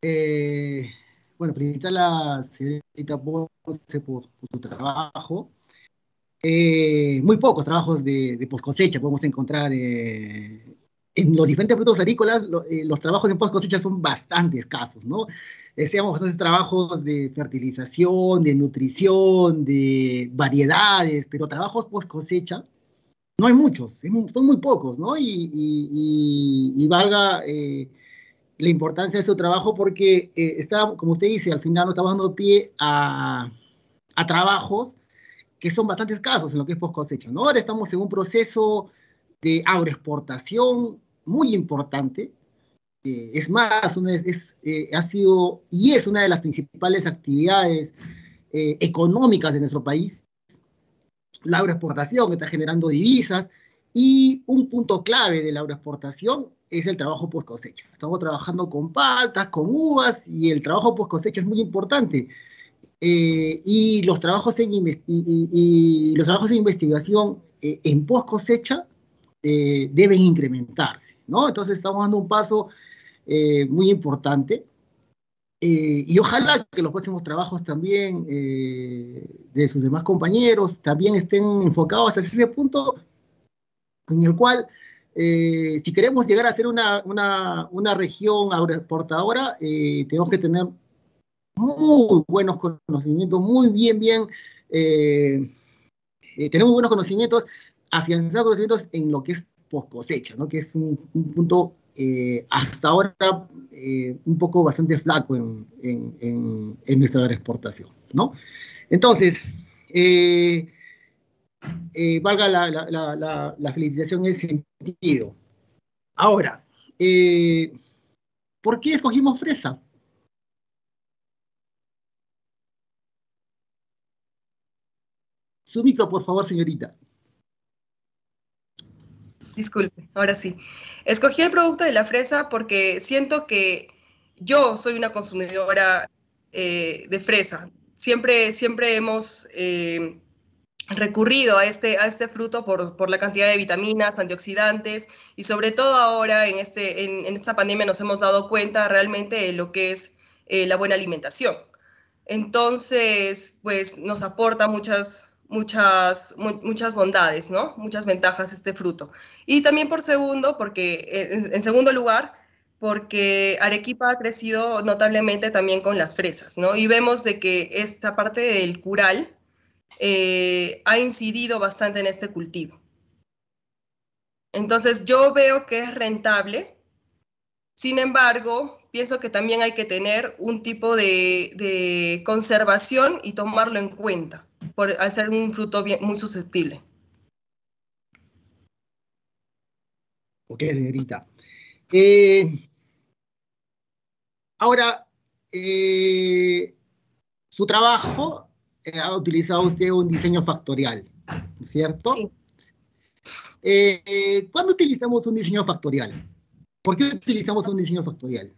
eh, bueno, felicitar a la señorita Ponce por, su trabajo. Eh, muy pocos trabajos de, de post cosecha podemos encontrar. Eh, en los diferentes productos agrícolas, eh, los trabajos en post cosecha son bastante escasos, ¿no? Deseamos trabajos de fertilización, de nutrición, de variedades, pero trabajos post cosecha no hay muchos, son muy pocos, ¿no? Y, y valga la importancia de su trabajo porque está, como usted dice, al final nos estamos dando pie a, a trabajos que son bastantes casos en lo que es post cosecha. ¿no? Ahora estamos en un proceso de agroexportación muy importante. es más, eh, ha sido y es una de las principales actividades eh, económicas de nuestro país. La agroexportación está generando divisas y un punto clave de la agroexportación es el trabajo post cosecha. Estamos trabajando con paltas, con uvas y el trabajo post cosecha es muy importante eh, y, los trabajos en y, los trabajos de investigación eh, en post cosecha eh, deben incrementarse, ¿no? Entonces estamos dando un paso muy importante y ojalá que los próximos trabajos también de sus demás compañeros también estén enfocados hacia ese punto en el cual si queremos llegar a ser una, región agroexportadora, tenemos que tener muy buenos conocimientos, muy bien, bien, eh, eh, tenemos buenos conocimientos, afianzados conocimientos en lo que es post cosecha, ¿no? que es un, punto eh, hasta ahora un poco bastante flaco en, nuestra exportación. ¿no? Entonces, valga la, felicitación en ese sentido. Ahora, ¿por qué escogimos fresa? Su micro, por favor, señorita. Disculpe, ahora sí. Escogí el producto de la fresa porque siento que yo soy una consumidora eh, de fresa. Siempre, siempre hemos eh, recurrido a este, a este fruto por, por, la cantidad de vitaminas, antioxidantes y sobre todo ahora en, este, en, esta pandemia nos hemos dado cuenta realmente de lo que es eh, la buena alimentación. Entonces, pues nos aporta muchas, muchas, muchas bondades, ¿no? Muchas ventajas este fruto. Y también por segundo, porque eh, en, segundo lugar, porque Arequipa ha crecido notablemente también con las fresas, ¿no? Y vemos de que esta parte del cural eh, ha incidido bastante en este cultivo. Entonces yo veo que es rentable, sin embargo, pienso que también hay que tener un tipo de conservación y tomarlo en cuenta por, al ser un fruto bien, muy susceptible. Ok, señorita. Eh, ahora, eh, su trabajo eh, ha utilizado usted un diseño factorial, cierto? Sí. ¿Cuándo utilizamos un diseño factorial? ¿Por qué utilizamos un diseño factorial?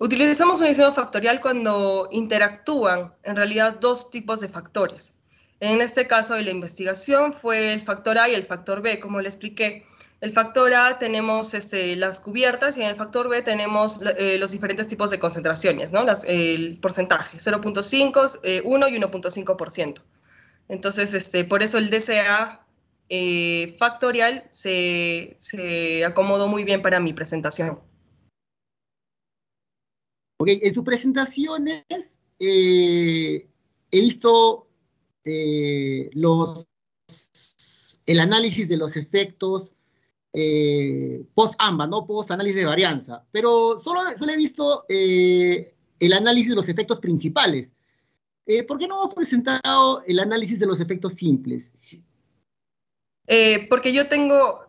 Utilizamos un diseño factorial cuando interactúan en realidad dos tipos de factores. En este caso de la investigación fue el factor A y el factor B, como le expliqué. El factor A tenemos este, las cubiertas y en el factor B tenemos eh, los diferentes tipos de concentraciones, el porcentaje, 0.5, 1 eh, y 1.5%. Entonces, este, por eso el DCA eh, factorial se acomodó muy bien para mi presentación en sus presentaciones eh, he visto eh, los, el análisis de los efectos eh, post-AMBA, no post-análisis de varianza, pero solo, he visto el análisis de los efectos principales. ¿Por qué no hemos presentado el análisis de los efectos simples? porque yo tengo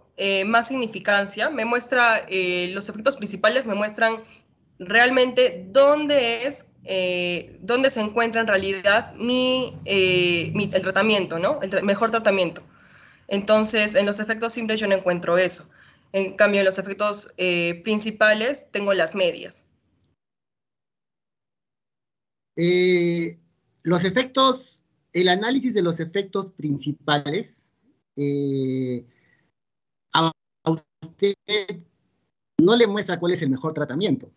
más significancia, me muestra, los efectos principales me muestran realmente dónde es, eh, dónde se encuentra en realidad mi, eh, el tratamiento, ¿no? El mejor tratamiento. Entonces, en los efectos simples yo no encuentro eso. En cambio, en los efectos eh, principales tengo las medias. los efectos, el análisis de los efectos principales, a usted no le muestra cuál es el mejor tratamiento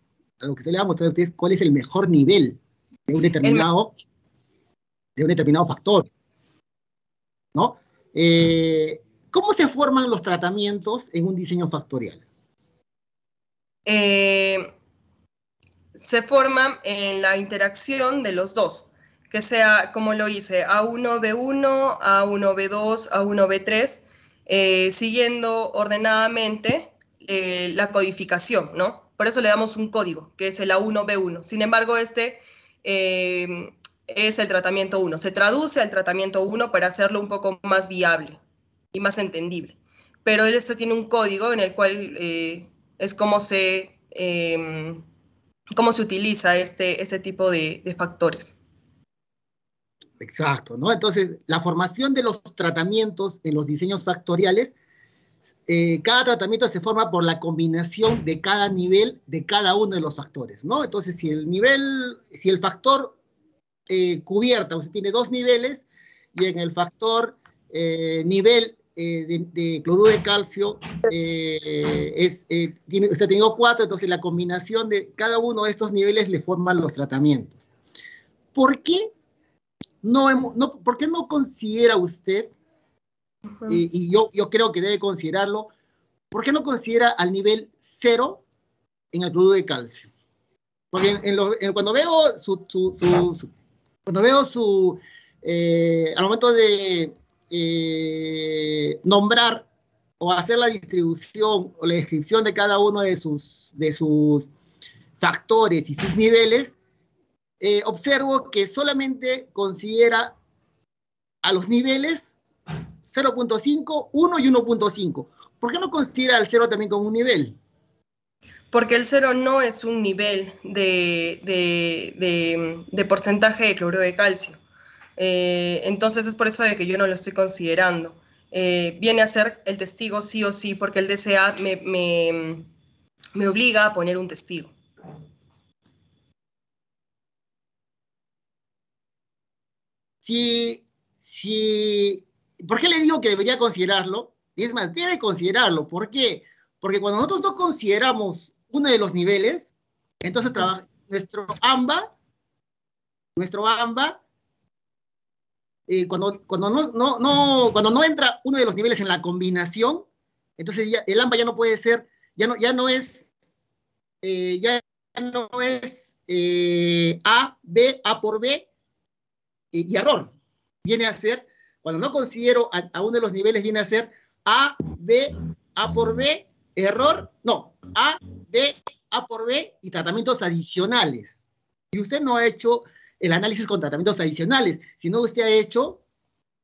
lo que se le va a mostrar a ustedes cuál es el mejor nivel de un determinado, de un determinado factor. ¿No? Eh, ¿Cómo se forman los tratamientos en un diseño factorial? Eh, se forman en la interacción de los dos, que sea, como lo hice, A1B1, A1B2, A1B3, siguiendo ordenadamente eh, la codificación, ¿no? Por eso le damos un código, que es el A1B1. Sin embargo, este eh, es el tratamiento 1. Se traduce al tratamiento 1 para hacerlo un poco más viable y más entendible. Pero este tiene un código en el cual eh, es como se, em, cómo se utiliza este, este tipo de, factores. Exacto, ¿no? Entonces, la formación de los tratamientos en los diseños factoriales eh, cada tratamiento se forma por la combinación de cada nivel de cada uno de los factores, ¿no? Entonces, si el nivel, si el factor eh, cubierta, usted tiene dos niveles, y en el factor eh, nivel de, cloruro de calcio, es, tiene, usted ha tenido cuatro, entonces la combinación de cada uno de estos niveles le forman los tratamientos. ¿Por qué no, ¿por qué no considera usted y, yo, yo creo que debe considerarlo. ¿Por qué no considera al nivel cero en el producto de calcio? Porque cuando veo su, cuando veo su eh, al momento de eh, nombrar o hacer la distribución o la descripción de cada uno de sus, de sus factores y sus niveles, eh, observo que solamente considera a los niveles 0.5, 1 y 1.5. ¿Por qué no considera el 0 también como un nivel? Porque el 0 no es un nivel de, porcentaje de cloruro de calcio. Eh, entonces es por eso de que yo no lo estoy considerando. Eh, viene a ser el testigo sí o sí, porque el DCA me, me obliga a poner un testigo. Si, si ¿Por qué le digo que debería considerarlo? Y es más, debe considerarlo. ¿Por qué? Porque cuando nosotros no consideramos uno de los niveles, entonces nuestro AMBA, nuestro AMBA, eh, cuando, cuando, no, cuando no entra uno de los niveles en la combinación, entonces el AMBA ya no puede ser, ya no, ya no es, eh, ya no es eh, A, B, A por B y error. Viene a ser cuando no considero a, uno de los niveles viene a ser A, B, A por B, error, no, A, B, A por B y tratamientos adicionales. Y usted no ha hecho el análisis con tratamientos adicionales, sino usted ha hecho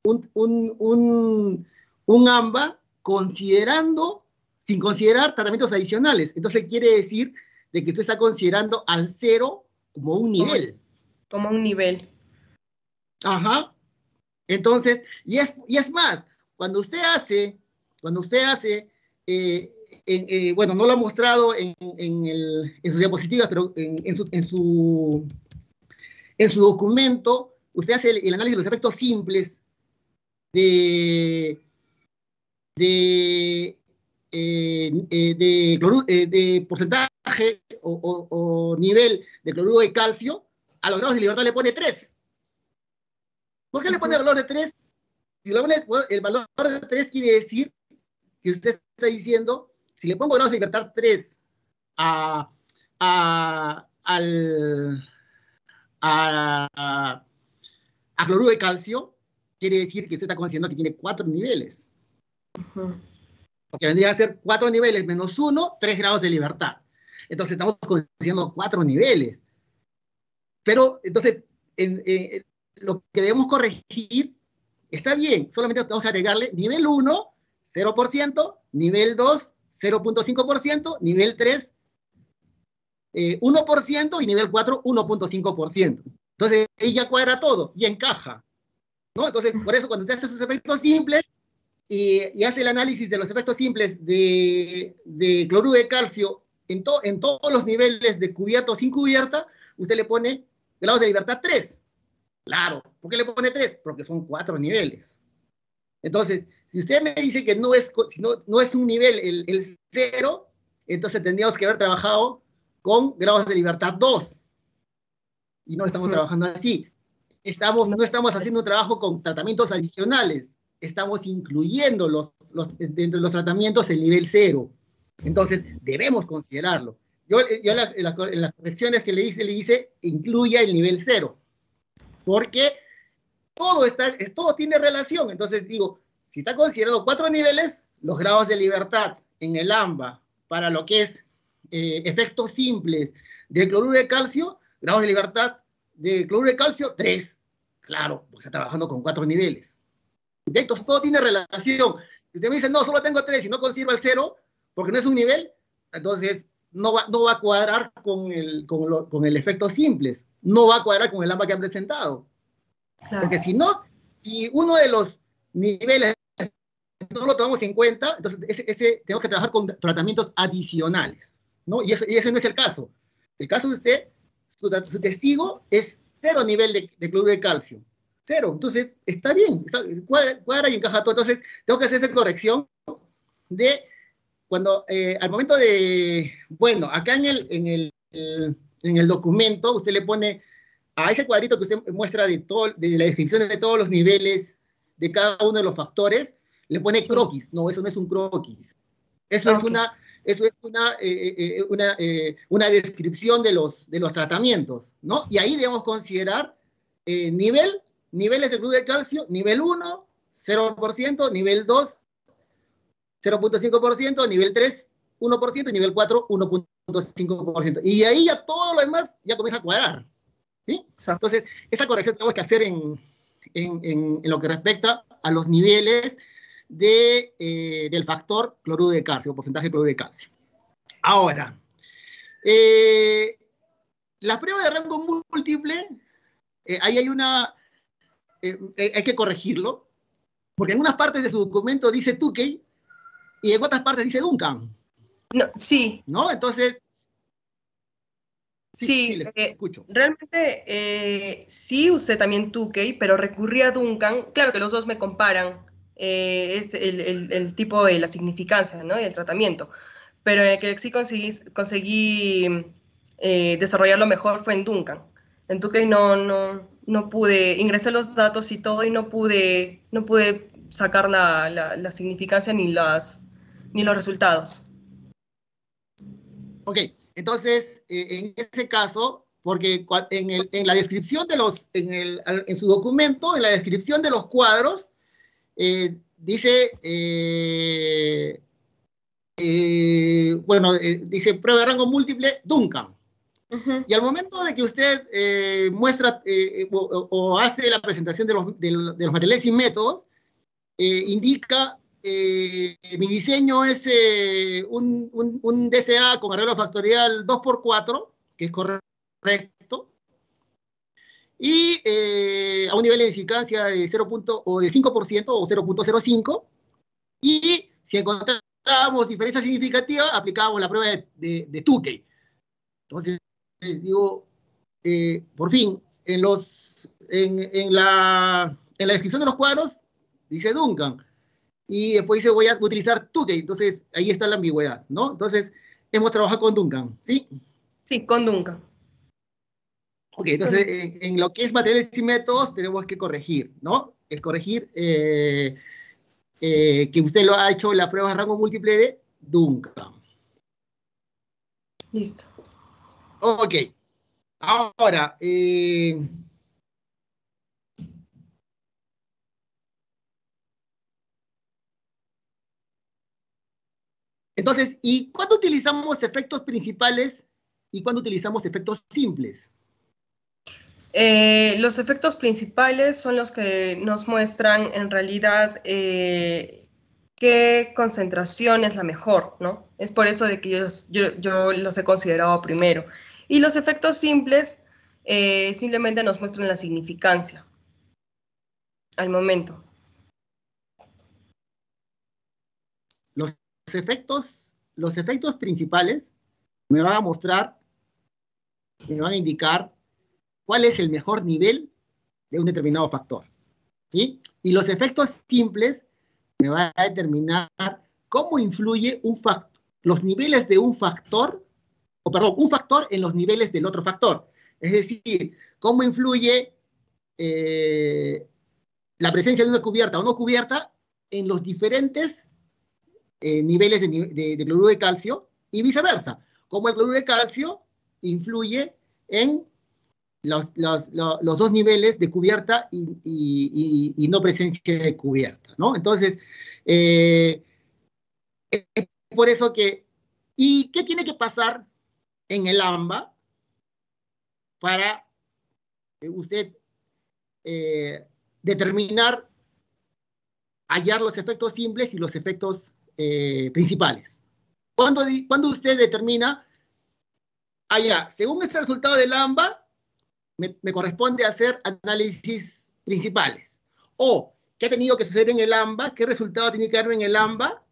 un, AMBA considerando, sin considerar tratamientos adicionales. Entonces quiere decir de que usted está considerando al cero como un nivel. como un nivel. Ajá. Entonces, y es, y es más, cuando usted hace, cuando usted hace, eh, eh, bueno, no lo ha mostrado en, sus diapositivas, pero en su, en, su, en su documento, usted hace el, análisis de los efectos simples de, de, eh, porcentaje o, o, nivel de cloruro de calcio, a los grados de libertad le pone 3. ¿Por qué le pone el valor de 3? el valor de 3 quiere decir que usted está diciendo, si le pongo grados de libertad 3 a, al, a, cloruro de calcio, quiere decir que usted está considerando que tiene cuatro niveles. Porque vendría a ser cuatro niveles menos 1 3 grados de libertad. Entonces estamos considerando cuatro niveles. Pero entonces en, en, eh, lo que debemos corregir está bien, solamente tenemos que agregarle nivel 1, 0%, nivel 2, 0.5%, nivel 3, 1% eh, y nivel 4, 1.5%. Entonces, ahí ya cuadra todo y encaja. Entonces, por eso cuando usted hace sus efectos simples y, hace el análisis de los efectos simples de, cloruro de calcio en, en todos los niveles de cubierta o sin cubierta, usted le pone grados de libertad 3. Claro. ¿Por qué le pone tres? Porque son cuatro niveles. Entonces, si usted me dice que no es, no, es un nivel el, cero, entonces tendríamos que haber trabajado con grados de libertad dos. Y no estamos trabajando así. Estamos, no estamos haciendo trabajo con tratamientos adicionales. Estamos incluyendo los, los, dentro de los tratamientos el nivel cero. Entonces, debemos considerarlo. Yo, yo las correcciones que le hice, le hice, incluya el nivel cero porque todo, está, todo tiene relación. Entonces digo, si está considerado cuatro niveles, los grados de libertad en el AMBA para lo que es eh, efectos simples de cloruro de calcio, grados de libertad de cloruro de calcio, tres. Claro, porque está trabajando con cuatro niveles. Entonces todo tiene relación. Si usted me dice, no, solo tengo tres y no considero el cero, porque no es un nivel, entonces no va, no va a cuadrar con el, con, con el efecto simples no va a cuadrar con el AMBA que han presentado. Porque si no, si uno de los niveles no lo tomamos en cuenta, entonces ese, tenemos que trabajar con tratamientos adicionales, ¿no? Y, ese no es el caso. El caso de usted, su, testigo es cero nivel de, de cloruro de calcio, cero. Entonces está bien, cuadra, y encaja todo. Entonces tengo que hacer esa corrección de cuando, eh, al momento de, bueno, acá en el en el documento, usted le pone a ese cuadrito que usted muestra de, de la descripción de todos los niveles de cada uno de los factores, le pone croquis. No, eso no es un croquis. Eso es ah, una, eso es eh, eh, eh, una, descripción de los, de los tratamientos, ¿no? Y ahí debemos considerar nivel, niveles de club de calcio, nivel 1, 0%, nivel 2, 0.5%, nivel 3, 1%, y nivel 4, 1.5%. Y ahí ya todo lo demás ya comienza a cuadrar. Entonces, esa corrección tenemos que hacer en, lo que respecta a los niveles de, eh, del factor cloruro de calcio, porcentaje de cloruro de calcio. Ahora, eh, las pruebas de rango múltiple, eh, ahí hay una, hay que corregirlo, porque en unas partes de su documento dice Tukey y en otras partes dice Duncan. No, sí. ¿No? Entonces. Sí, eh, realmente eh, sí usé también Tukey, pero recurrí a Duncan. Claro que los dos me comparan. Eh, es el, tipo de la significancia ¿no? y el tratamiento. Pero en el que sí conseguí, conseguí desarrollarlo mejor fue en Duncan. En Tukey no, no, pude, ingresar los datos y todo y no pude, no pude sacar la, la significancia ni, las, ni los resultados. Ok, entonces, eh, en ese caso, porque en, la descripción de los, en, su documento, en la descripción de los cuadros, eh, dice, eh, bueno, dice prueba de rango múltiple Duncan. Y al momento de que usted muestra o, hace la presentación de los, de los materiales y métodos, indica eh, mi diseño es eh, un, un, DCA con arreglo factorial 2x4, que es correcto. Y eh, a un nivel de eficacia de, 0. o de 5% o 0.05. Y si encontrábamos diferencias significativa, aplicábamos la prueba de, de, Tukey. Entonces, digo, por fin, en, los, en, la, en la descripción de los cuadros, dice Duncan, y después dice voy a utilizar Tuke. Entonces ahí está la ambigüedad, ¿no? Entonces hemos trabajado con Duncan, ¿sí? Sí, con Duncan. Ok, entonces en, lo que es materiales y métodos tenemos que corregir, ¿no? Es corregir eh, eh, que usted lo ha hecho la prueba de rango múltiple de Duncan. Listo. Ok. Ahora, eh, Entonces, ¿y cuándo utilizamos efectos principales y cuándo utilizamos efectos simples? Eh, los efectos principales son los que nos muestran en realidad eh, qué concentración es la mejor, ¿no? Es por eso de que yo, los he considerado primero. Y los efectos simples eh, simplemente nos muestran la significancia al momento. efectos, los efectos principales me van a mostrar, me van a indicar cuál es el mejor nivel de un determinado factor. Y los efectos simples me van a determinar cómo influye un los niveles de un factor, o perdón, un factor en los niveles del otro factor. Es decir, cómo influye eh, la presencia de una cubierta o no cubierta en los diferentes eh, niveles de, de, de, cloruro de calcio y viceversa, como el cloruro de calcio influye en los, dos niveles de cubierta y, no presencia de cubierta, ¿no? Entonces, eh, es por eso que, ¿y qué tiene que pasar en el AMBA para usted eh, determinar, hallar los efectos simples y los efectos eh, principales. Cuando, usted determina, allá, ah, según este resultado del AMBA, me, corresponde hacer análisis principales. O, ¿qué ha tenido que suceder en el AMBA? ¿Qué resultado tiene que darme en el AMBA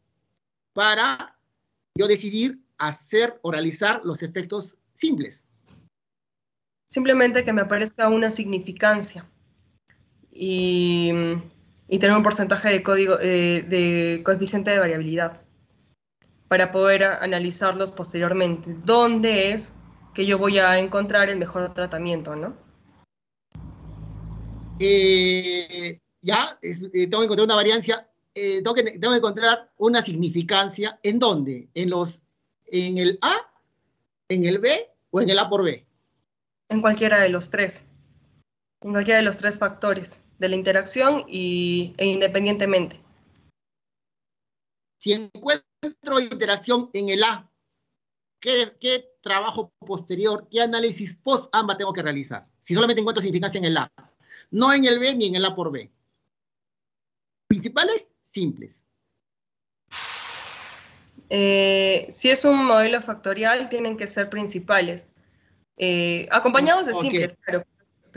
para yo decidir hacer o realizar los efectos simples? Simplemente que me aparezca una significancia. Y y tener un porcentaje de, código, eh, de coeficiente de variabilidad para poder analizarlos posteriormente. ¿Dónde es que yo voy a encontrar el mejor tratamiento, no? Eh, ya, eh, tengo que encontrar una variancia, tengo, que, encontrar una significancia, ¿en dónde? ¿En, los, ¿En el A, en el B o en el A por B? En cualquiera de los tres, en cualquiera de los tres factores de la interacción y, e independientemente. Si encuentro interacción en el A, ¿qué, trabajo posterior, qué análisis post-AMBA tengo que realizar? Si solamente encuentro significancia en el A. No en el B ni en el A por B. Principales, simples. Eh, si es un modelo factorial, tienen que ser principales. Eh, acompañados de simples, claro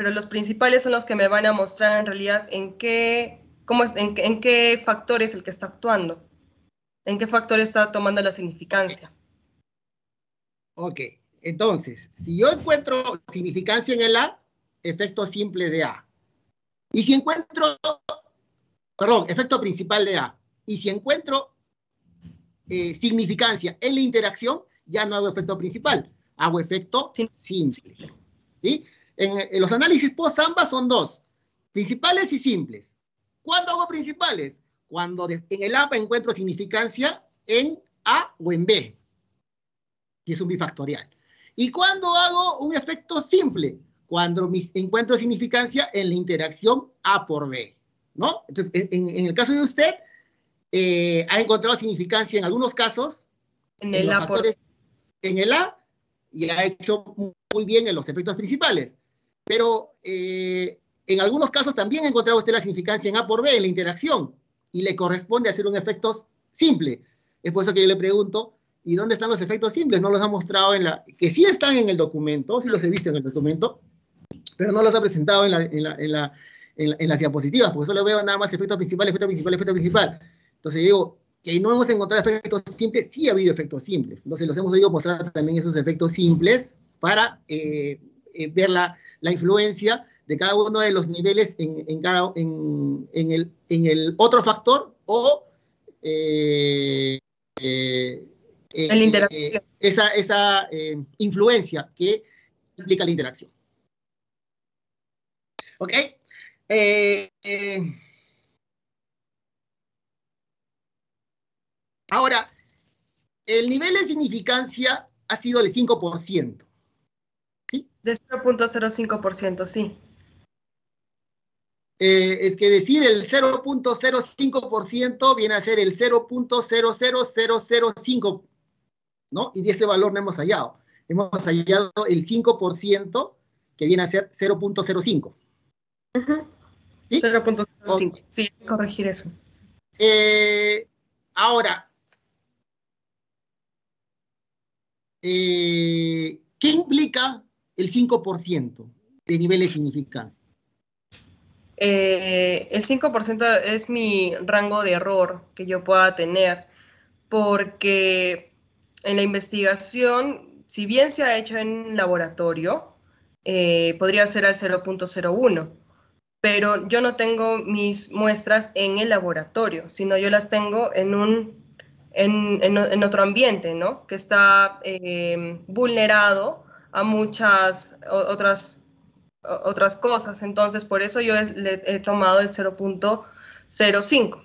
pero los principales son los que me van a mostrar en realidad en qué, cómo en, qué factor es el que está actuando, en qué factor está tomando la significancia. Ok, entonces, si yo encuentro significancia en el A, efecto simple de A. Y si encuentro, perdón, efecto principal de A. Y si encuentro eh, significancia en la interacción, ya no hago efecto principal, hago efecto simple. simple. ¿sí? En, eh, los análisis post ambas son dos, principales y simples. ¿Cuándo hago principales? Cuando en el APA encuentro significancia en A o en B, que es un bifactorial. ¿Y cuándo hago un efecto simple? Cuando mis, encuentro significancia en la interacción A por B, ¿no? en, el caso de usted, eh, ha encontrado significancia en algunos casos, en, el en el A, y ha hecho muy bien en los efectos principales. Pero eh, en algunos casos también ha encontrado usted la significancia en A por B, en la interacción, y le corresponde hacer un efecto simple. Es por eso que yo le pregunto, ¿y dónde están los efectos simples? No los ha mostrado en la... que sí están en el documento, sí los he visto en el documento, pero no los ha presentado en, las diapositivas, porque solo veo nada más efecto principales efecto principal, efecto principal. Entonces digo, que no hemos encontrado efectos simples, sí ha habido efectos simples. Entonces los hemos ido mostrar también esos efectos simples para eh, eh, verla la influencia de cada uno de los niveles en, en, el, otro factor o eh, eh, eh, esa, esa influencia que implica la interacción. ¿Ok? ahora, el nivel de significancia ha sido el 5%. De 0.05%, sí. Eh, es que decir el 0.05% viene a ser el 0.00005, ¿no? Y de ese valor no hemos hallado. Hemos hallado el 5% que viene a ser 0.05. ¿Sí? 0.05, sí, corregir eso. Eh, ahora, eh, ¿qué implica el 5% de nivel de significancia? Eh, el 5% es mi rango de error que yo pueda tener, porque en la investigación, si bien se ha hecho en laboratorio, eh, podría ser al 0.01, pero yo no tengo mis muestras en el laboratorio, sino yo las tengo en un otro ambiente, ¿no? Que está eh, vulnerado a muchas otras, otras cosas. Entonces, por eso yo he, le, he tomado el 0.05.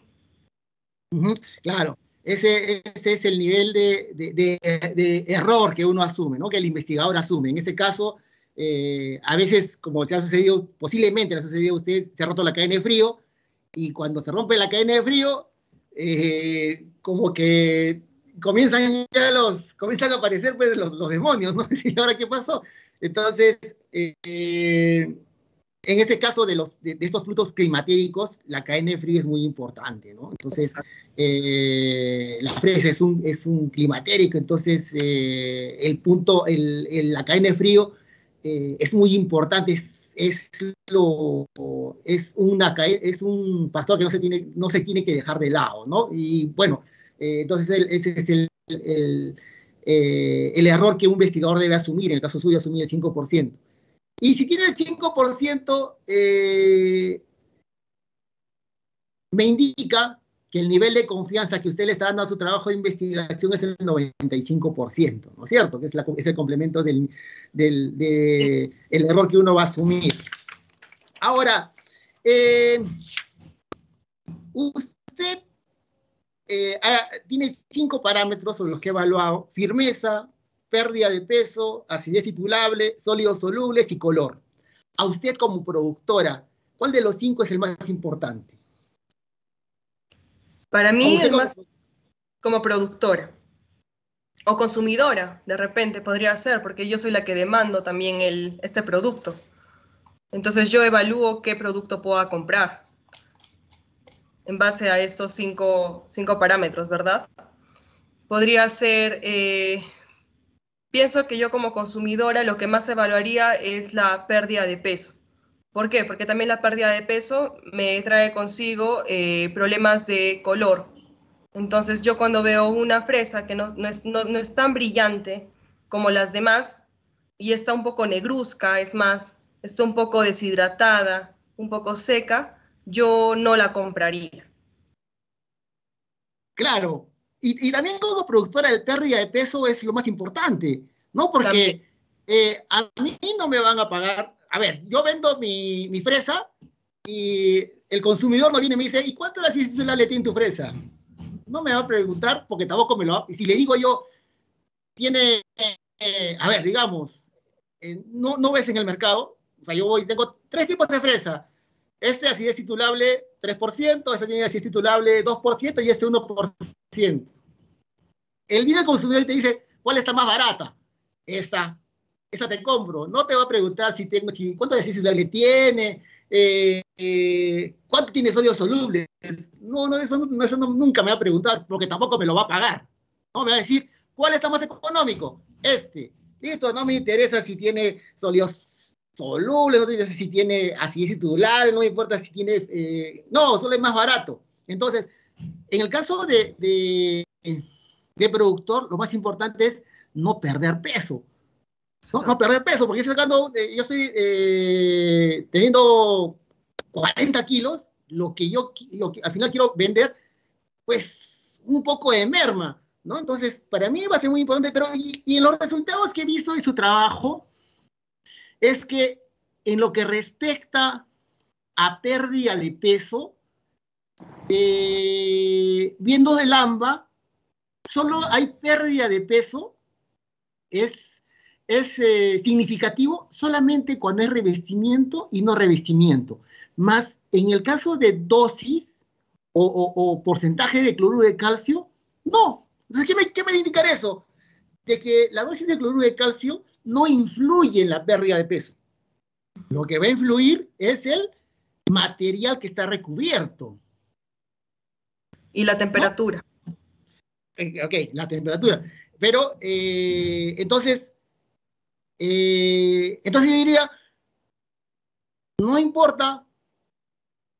claro, ese, ese, es el nivel de, de, de, error que uno asume, ¿no? que el investigador asume. En este caso, eh, a veces, como ya ha sucedido, posiblemente le ha sucedido a usted, se ha roto la cadena de frío, y cuando se rompe la cadena de frío, eh, como que comienzan ya los, comienzan a aparecer pues los, demonios, ¿no? ¿Y ahora qué pasó? Entonces, eh, en ese caso de, los, de, estos frutos climatéricos, la cadena de frío es muy importante, ¿no? Entonces, eh, la fresa es un, es un climatérico, entonces eh, el punto, el, la cadena de frío eh, es muy importante, es, es, lo, una, es un factor que no se, tiene, no se tiene que dejar de lado, ¿no? Y bueno, eh, entonces, ese es eh, el, error que un investigador debe asumir, en el caso suyo, asumir el 5%. Y si tiene el 5%, eh, me indica que el nivel de confianza que usted le está dando a su trabajo de investigación es el 95%, ¿no es cierto? Que es, el complemento del, el error que uno va a asumir. Ahora, usted eh, ah, tiene cinco parámetros sobre los que he evaluado: firmeza, pérdida de peso, acidez titulable, sólidos solubles y color. A usted como productora, ¿cuál de los cinco es el más importante? Para mí, el más como productora o consumidora, de repente podría ser, porque yo soy la que demando también el, este producto. Entonces yo evalúo qué producto pueda comprar en base a estos cinco, parámetros, ¿verdad? Podría ser, eh, pienso que yo como consumidora lo que más evaluaría es la pérdida de peso. ¿Por qué? Porque también la pérdida de peso me trae consigo eh, problemas de color. Entonces yo cuando veo una fresa que no es tan brillante como las demás y está un poco negruzca, es más, está un poco deshidratada, un poco seca, yo no la compraría. Claro, y, también como productora de pérdida de peso es lo más importante, ¿no? Porque eh, a mí no me van a pagar, a ver, yo vendo mi, mi fresa y el consumidor no viene y me dice, ¿y cuánto le las tiene tu fresa? No me va a preguntar porque tampoco me lo va Y si le digo yo, tiene, eh, a ver, digamos, eh, no, no ves en el mercado, o sea, yo voy, tengo tres tipos de fresa este así es titulable 3%, este tiene así titulable 2% y este 1%. El bien consumidor te dice, ¿cuál está más barata? Esa, esa te compro. No te va a preguntar si tengo, si, cuánto titulable tiene, eh, eh, cuánto tiene sólidos soluble. No, no, eso, nunca me va a preguntar porque tampoco me lo va a pagar. No, me va a decir, ¿cuál está más económico? Este. Listo, no me interesa si tiene sólidos soluble, no te si tiene acidez titular, no me importa si tiene, eh, no, solo es más barato. Entonces, en el caso de, de, productor, lo más importante es no perder peso. No, perder peso, porque yo estoy, sacando, eh, yo estoy eh, teniendo 40 kilos, lo que yo, al final quiero vender, pues un poco de merma, ¿no? Entonces, para mí va a ser muy importante, pero y, los resultados que he visto de su trabajo, es que en lo que respecta a pérdida de peso, eh, viendo el AMBA, solo hay pérdida de peso, es, es eh, significativo solamente cuando es revestimiento y no revestimiento. Más en el caso de dosis o, porcentaje de cloruro de calcio, no. Entonces, ¿qué me, qué me indicar eso? De que la dosis de cloruro de calcio no influye en la pérdida de peso. Lo que va a influir es el material que está recubierto. Y la temperatura. Okay, Ok, la temperatura. Pero eh, entonces, eh, entonces yo diría, no importa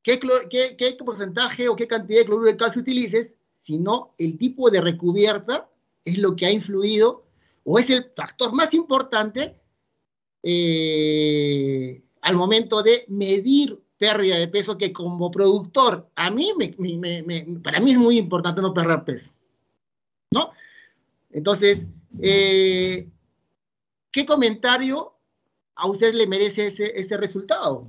qué, qué, porcentaje o qué cantidad de cloruro de calcio utilices, sino el tipo de recubierta es lo que ha influido o es el factor más importante eh, al momento de medir pérdida de peso que como productor, a mí, para mí es muy importante no perder peso, ¿no? Entonces, eh, ¿qué comentario a usted le merece ese, resultado?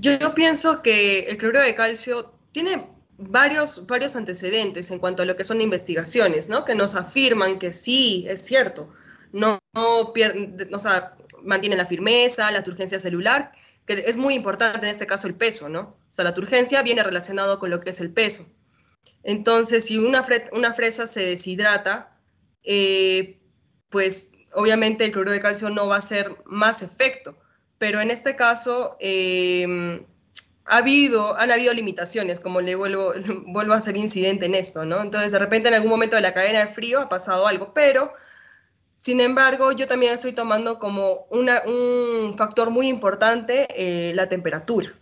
yo, pienso que el cloruro de calcio tiene varios, varios antecedentes en cuanto a lo que son investigaciones, ¿no? Que nos afirman que sí, es cierto, no, no la firmeza, la turgencia celular, que es muy importante en este caso el peso, ¿no? O sea, la turgencia viene relacionado con lo que es el peso. Entonces, si una, una fresa se deshidrata, eh, pues obviamente el cloruro de calcio no va a ser más efecto, pero en este caso... Eh, ha habido, han habido limitaciones, como le vuelvo, vuelvo a hacer incidente en esto, ¿no? Entonces, de repente en algún momento de la cadena de frío ha pasado algo, pero, sin embargo, yo también estoy tomando como un factor muy importante eh, la temperatura,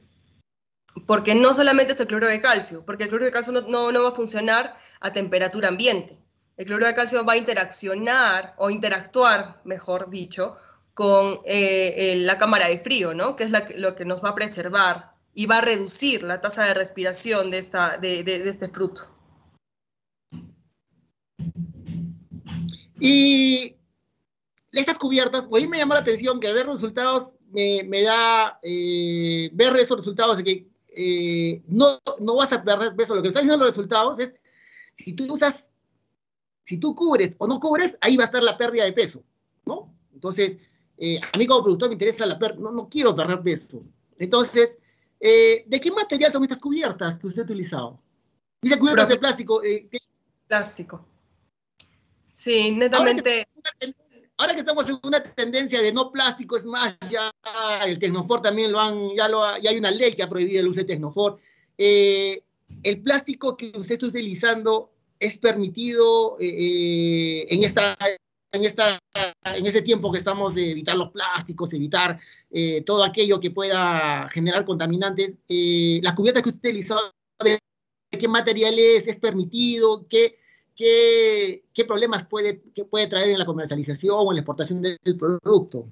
porque no solamente es el cloro de calcio, porque el cloro de calcio no, no, va a funcionar a temperatura ambiente. El cloro de calcio va a interaccionar o interactuar, mejor dicho, con eh, la cámara de frío, ¿no? Que es lo que nos va a preservar y va a reducir la tasa de respiración de, esta, de, este fruto. Y estas cubiertas, pues me llama la atención que ver resultados me, me da, eh, ver esos resultados de que eh, no, no vas a perder peso. Lo que están diciendo los resultados es, si tú usas, si tú cubres o no cubres, ahí va a estar la pérdida de peso, ¿no? Entonces, eh, a mí como productor me interesa la pérdida, no, no quiero perder peso. Entonces, eh, ¿De qué material son estas cubiertas que usted ha utilizado? Dice cubiertas de plástico. Eh, plástico. Sí, netamente. Ahora que, estamos en una tendencia de no plástico, es más, ya el Tecnofor también lo han, ya, lo, hay una ley que ha prohibido el uso de Tecnofor. Eh, ¿El plástico que usted está utilizando es permitido en esta en, esta, en ese tiempo que estamos de evitar los plásticos, evitar eh, todo aquello que pueda generar contaminantes, eh, las cubiertas que usted utilizaba, qué materiales es permitido, qué, qué, qué problemas puede, que puede traer en la comercialización o en la exportación del producto.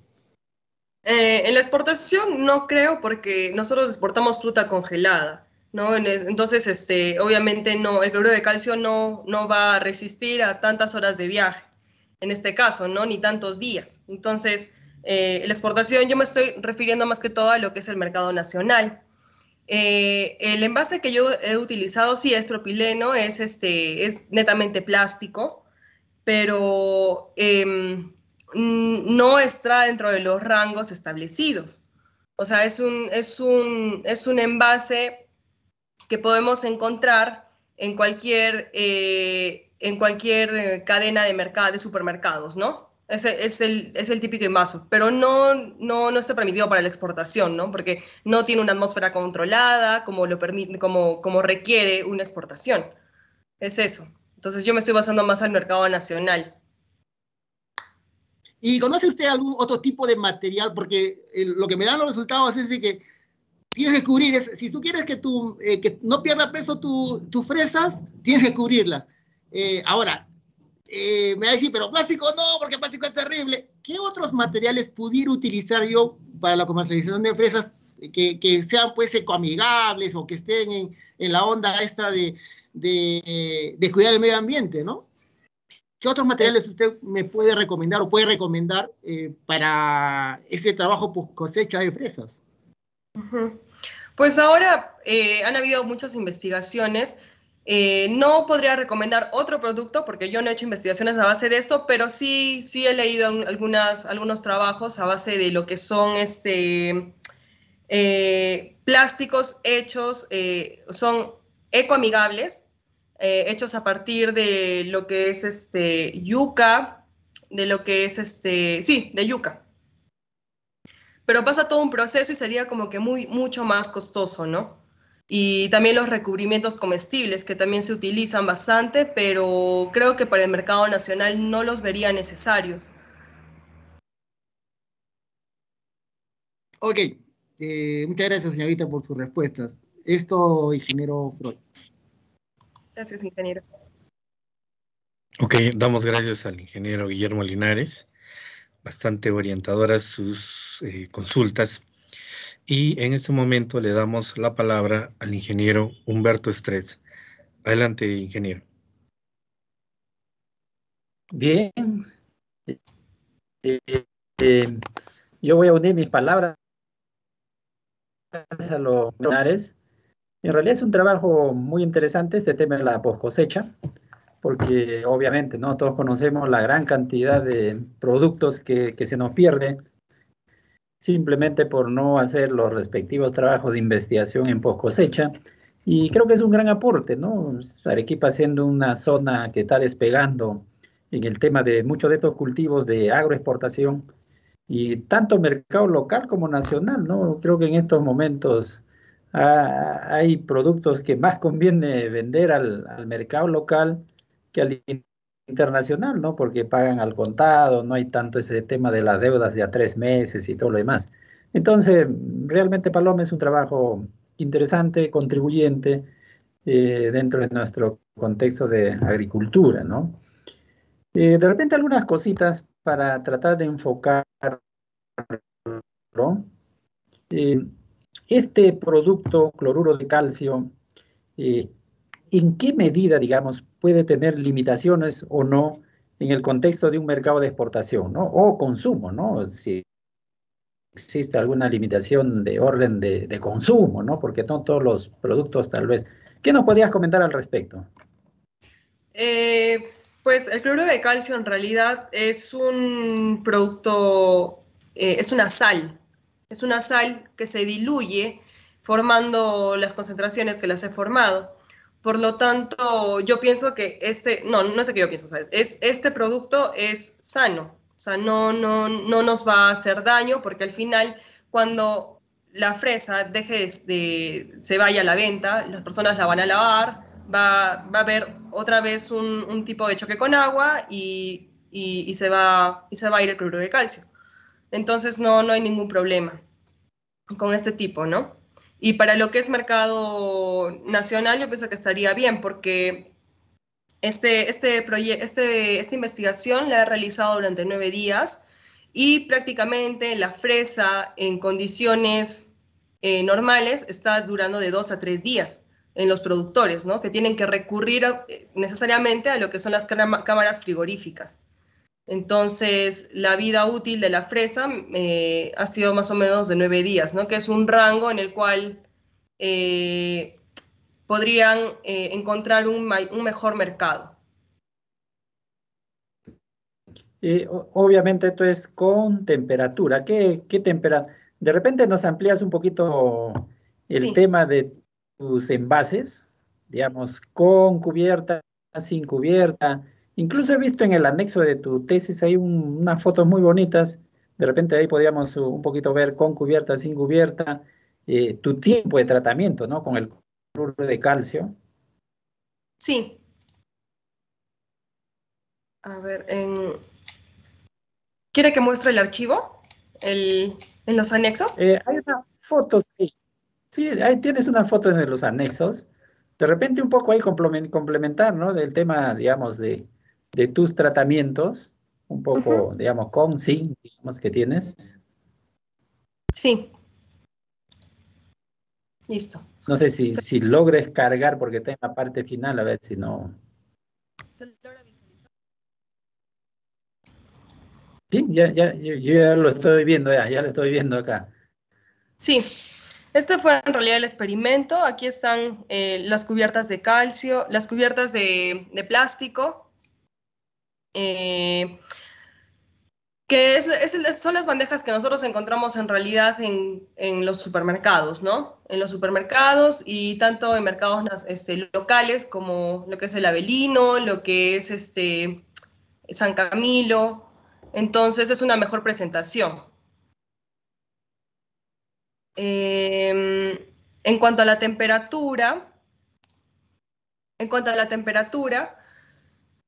Eh, en la exportación no creo porque nosotros exportamos fruta congelada. ¿No? Entonces, este, obviamente no, el cloruro de calcio no, no va a resistir a tantas horas de viaje, en este caso, ¿no? Ni tantos días. Entonces, eh, la exportación yo me estoy refiriendo más que todo a lo que es el mercado nacional. Eh, el envase que yo he utilizado sí es propileno, es, este, es netamente plástico, pero em, no está dentro de los rangos establecidos. O sea, es un, es un, envase que podemos encontrar en cualquier, eh, en cualquier cadena de, mercado, de supermercados, ¿no? Es, es, el, es el típico invaso, pero no, no, no está permitido para la exportación, ¿no? Porque no tiene una atmósfera controlada como, lo permite, como, como requiere una exportación. Es eso. Entonces yo me estoy basando más al mercado nacional. ¿Y conoce usted algún otro tipo de material? Porque eh, lo que me dan los resultados es de que tienes que cubrir, si tú quieres que, tu, eh, que no pierda peso tu, tus fresas, tienes que cubrirlas. Eh, ahora, eh, me va a decir, pero plástico no, porque plástico es terrible. ¿Qué otros materiales pudiera utilizar yo para la comercialización de fresas que, que sean pues ecoamigables o que estén en, la onda esta de, de, de, cuidar el medio ambiente, ¿no? ¿Qué otros materiales usted me puede recomendar o puede recomendar eh, para ese trabajo pues cosecha de fresas? Pues ahora eh, han habido muchas investigaciones eh, no podría recomendar otro producto porque yo no he hecho investigaciones a base de esto, pero sí, sí he leído algunos trabajos a base de lo que son este, eh, plásticos hechos, eh, son ecoamigables, hechos a partir de lo que es este, yuca, de lo que es este, sí, de yuca. Pero pasa todo un proceso y sería como que muy, mucho más costoso, ¿no? y también los recubrimientos comestibles que también se utilizan bastante, pero creo que para el mercado nacional no los vería necesarios. Ok, eh, muchas gracias señorita por sus respuestas. Esto, ingeniero Freud. Gracias, ingeniero. Ok, damos gracias al ingeniero Guillermo Linares. Bastante orientadoras sus eh, consultas y en este momento le damos la palabra al ingeniero Humberto Estrés. Adelante, ingeniero. Bien. Eh, eh, yo voy a unir mis palabras a los menores. En realidad es un trabajo muy interesante este tema de la post cosecha, porque obviamente no todos conocemos la gran cantidad de productos que, que se nos pierden simplemente por no hacer los respectivos trabajos de investigación en post cosecha. Y creo que es un gran aporte, ¿no? Arequipa siendo una zona que está despegando en el tema de muchos de estos cultivos de agroexportación y tanto mercado local como nacional, ¿no? Creo que en estos momentos hay productos que más conviene vender al, al mercado local que al internacional, ¿no? Porque pagan al contado, no hay tanto ese tema de las deudas de a tres meses y todo lo demás. Entonces, realmente Paloma es un trabajo interesante, contribuyente eh, dentro de nuestro contexto de agricultura, ¿no? Eh, de repente algunas cositas para tratar de enfocar eh, este producto, cloruro de calcio, en qué medida, digamos, puede tener limitaciones o no en el contexto de un mercado de exportación ¿no? o consumo, ¿no? Si existe alguna limitación de orden de, consumo, ¿no? Porque no todos los productos tal vez. ¿Qué nos podrías comentar al respecto? Eh, pues el cloruro de calcio en realidad es un producto, eh, es una sal, es una sal que se diluye formando las concentraciones que las he formado. Por lo tanto, yo pienso que este, no, no sé qué yo pienso, ¿sabes? Es, este producto es sano, o sea, no, no, no nos va a hacer daño porque al final, cuando la fresa deje de, se vaya a la venta, las personas la van a lavar, va, a haber otra vez un, tipo de choque con agua y, se va, y se va a ir el cloro de calcio. Entonces, no, no hay ningún problema con este tipo, ¿no? Y para lo que es mercado nacional, yo pienso que estaría bien, porque este, este este, esta investigación la he realizado durante nueve días y prácticamente la fresa en condiciones eh, normales está durando de dos a tres días en los productores, ¿no? que tienen que recurrir eh, necesariamente a lo que son las cámaras frigoríficas. Entonces, la vida útil de la fresa eh, ha sido más o menos de nueve días, ¿no? que es un rango en el cual eh, podrían eh, encontrar un, mejor mercado. obviamente esto es con temperatura. ¿Qué, temperatura? De repente nos amplías un poquito el tema de tus envases, digamos, con cubierta, sin cubierta, Incluso he visto en el anexo de tu tesis hay unas fotos muy bonitas. De repente ahí podríamos un poquito ver con cubierta, sin cubierta, eh, tu tiempo de tratamiento, ¿no? Con el cloruro de calcio. Sí. A ver, ¿quiere que muestre el archivo? ¿En los anexos? Eh, hay una foto, sí. Sí, ahí tienes una foto en los anexos. De repente un poco ahí complementar, ¿no? Del tema, digamos, de, de tus tratamientos, un poco, digamos, con, sin, digamos, que tienes. Sí. Listo. No sé si, si logres cargar porque está en la parte final, a ver si no. Sí, ya, yo, ya lo estoy viendo, ya, ya lo estoy viendo acá. Sí, este fue en realidad el experimento. Aquí están eh, las cubiertas de calcio, las cubiertas de, de plástico, eh, que son las bandejas que nosotros encontramos en realidad en, los supermercados, ¿no? En los supermercados y tanto en mercados este, locales como lo que es el Avelino, lo que es este, San Camilo. Entonces es una mejor presentación. Em, en cuanto a la temperatura, en cuanto a la temperatura,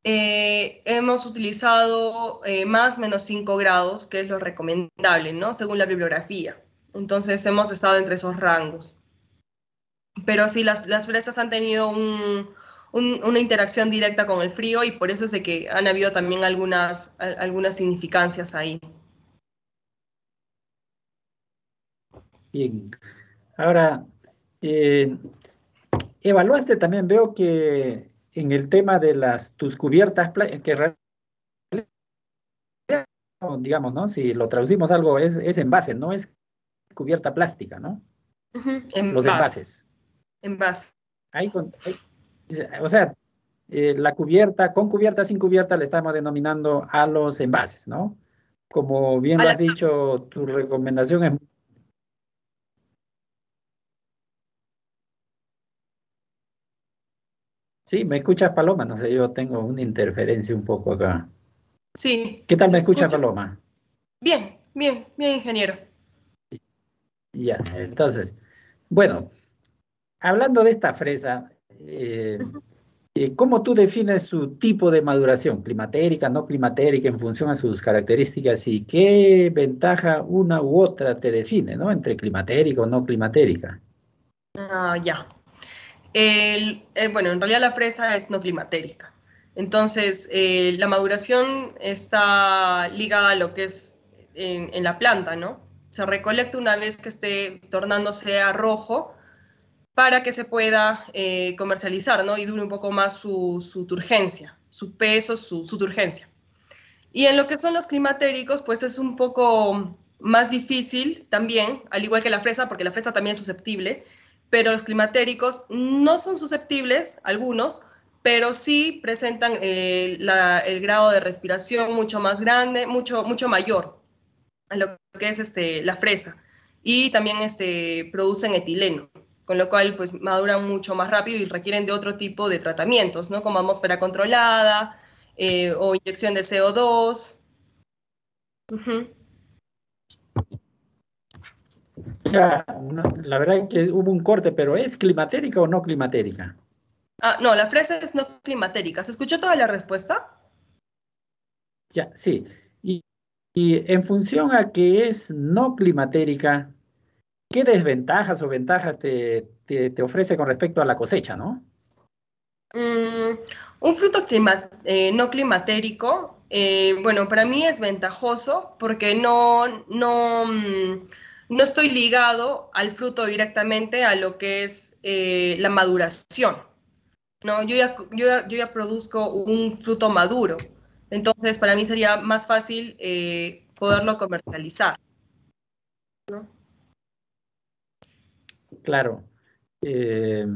eh, hemos utilizado eh, más más menos 5 grados, que es lo recomendable, ¿no? Según la bibliografía. Entonces hemos estado entre esos rangos. Pero sí, las, las fresas han tenido una interacción directa con el frío y por eso es que han habido también algunas, algunas significancias ahí. Bien. Ahora, eh, evaluaste también, veo que en el tema de las tus cubiertas que digamos, ¿no? Si lo traducimos algo, es, es envase, no es cubierta plástica, ¿no? Los envases. Envase. o sea, eh, la cubierta, con cubierta, sin cubierta, le estamos denominando a los envases, ¿no? Como bien has dicho, tu recomendación es Sí, ¿me escuchas, Paloma? No sé, yo tengo una interferencia un poco acá. Sí. ¿Qué tal me escucha, Paloma? Bien, bien, bien, ingeniero. Ya, entonces, bueno, hablando de esta fresa, eh, eh, ¿cómo tú defines su tipo de maduración? ¿Climatérica, no climatérica, en función a sus características? ¿Y qué ventaja una u otra te define, ¿no? Entre climatérica o no climatérica. Ah, ya. Eh, bueno, en realidad la fresa es no climatérica. Entonces, eh, la maduración está ligada a lo que es en, la planta, ¿no? Se recolecta una vez que esté tornándose a rojo para que se pueda eh, comercializar, ¿no? Y dure un poco más su, su turgencia, su peso, su, su turgencia. Y en lo que son los climatéricos, pues es un poco más difícil también, al igual que la fresa, porque la fresa también es susceptible, pero los climatéricos no son susceptibles, algunos, pero sí presentan eh, el grado de respiración mucho más grande, mucho, mucho mayor a lo que es este, la fresa. Y también este, producen etileno, con lo cual pues, maduran mucho más rápido y requieren de otro tipo de tratamientos, ¿no? como atmósfera controlada eh, o inyección de CO2. Uh ya, la verdad es que hubo un corte, pero ¿es climatérica o no climatérica? Ah, no, la fresa es no climatérica. ¿Se escuchó toda la respuesta? Ya, sí. Y, en función a que es no climatérica, ¿qué desventajas o ventajas te, ofrece con respecto a la cosecha, no? Mm, un fruto eh, no climatérico, eh, bueno, para mí es ventajoso porque no, no, mm, no estoy ligado al fruto directamente a lo que es eh, la maduración. ¿no? Yo, ya, produzco un fruto maduro, entonces para mí sería más fácil eh, poderlo comercializar. Claro. Eh,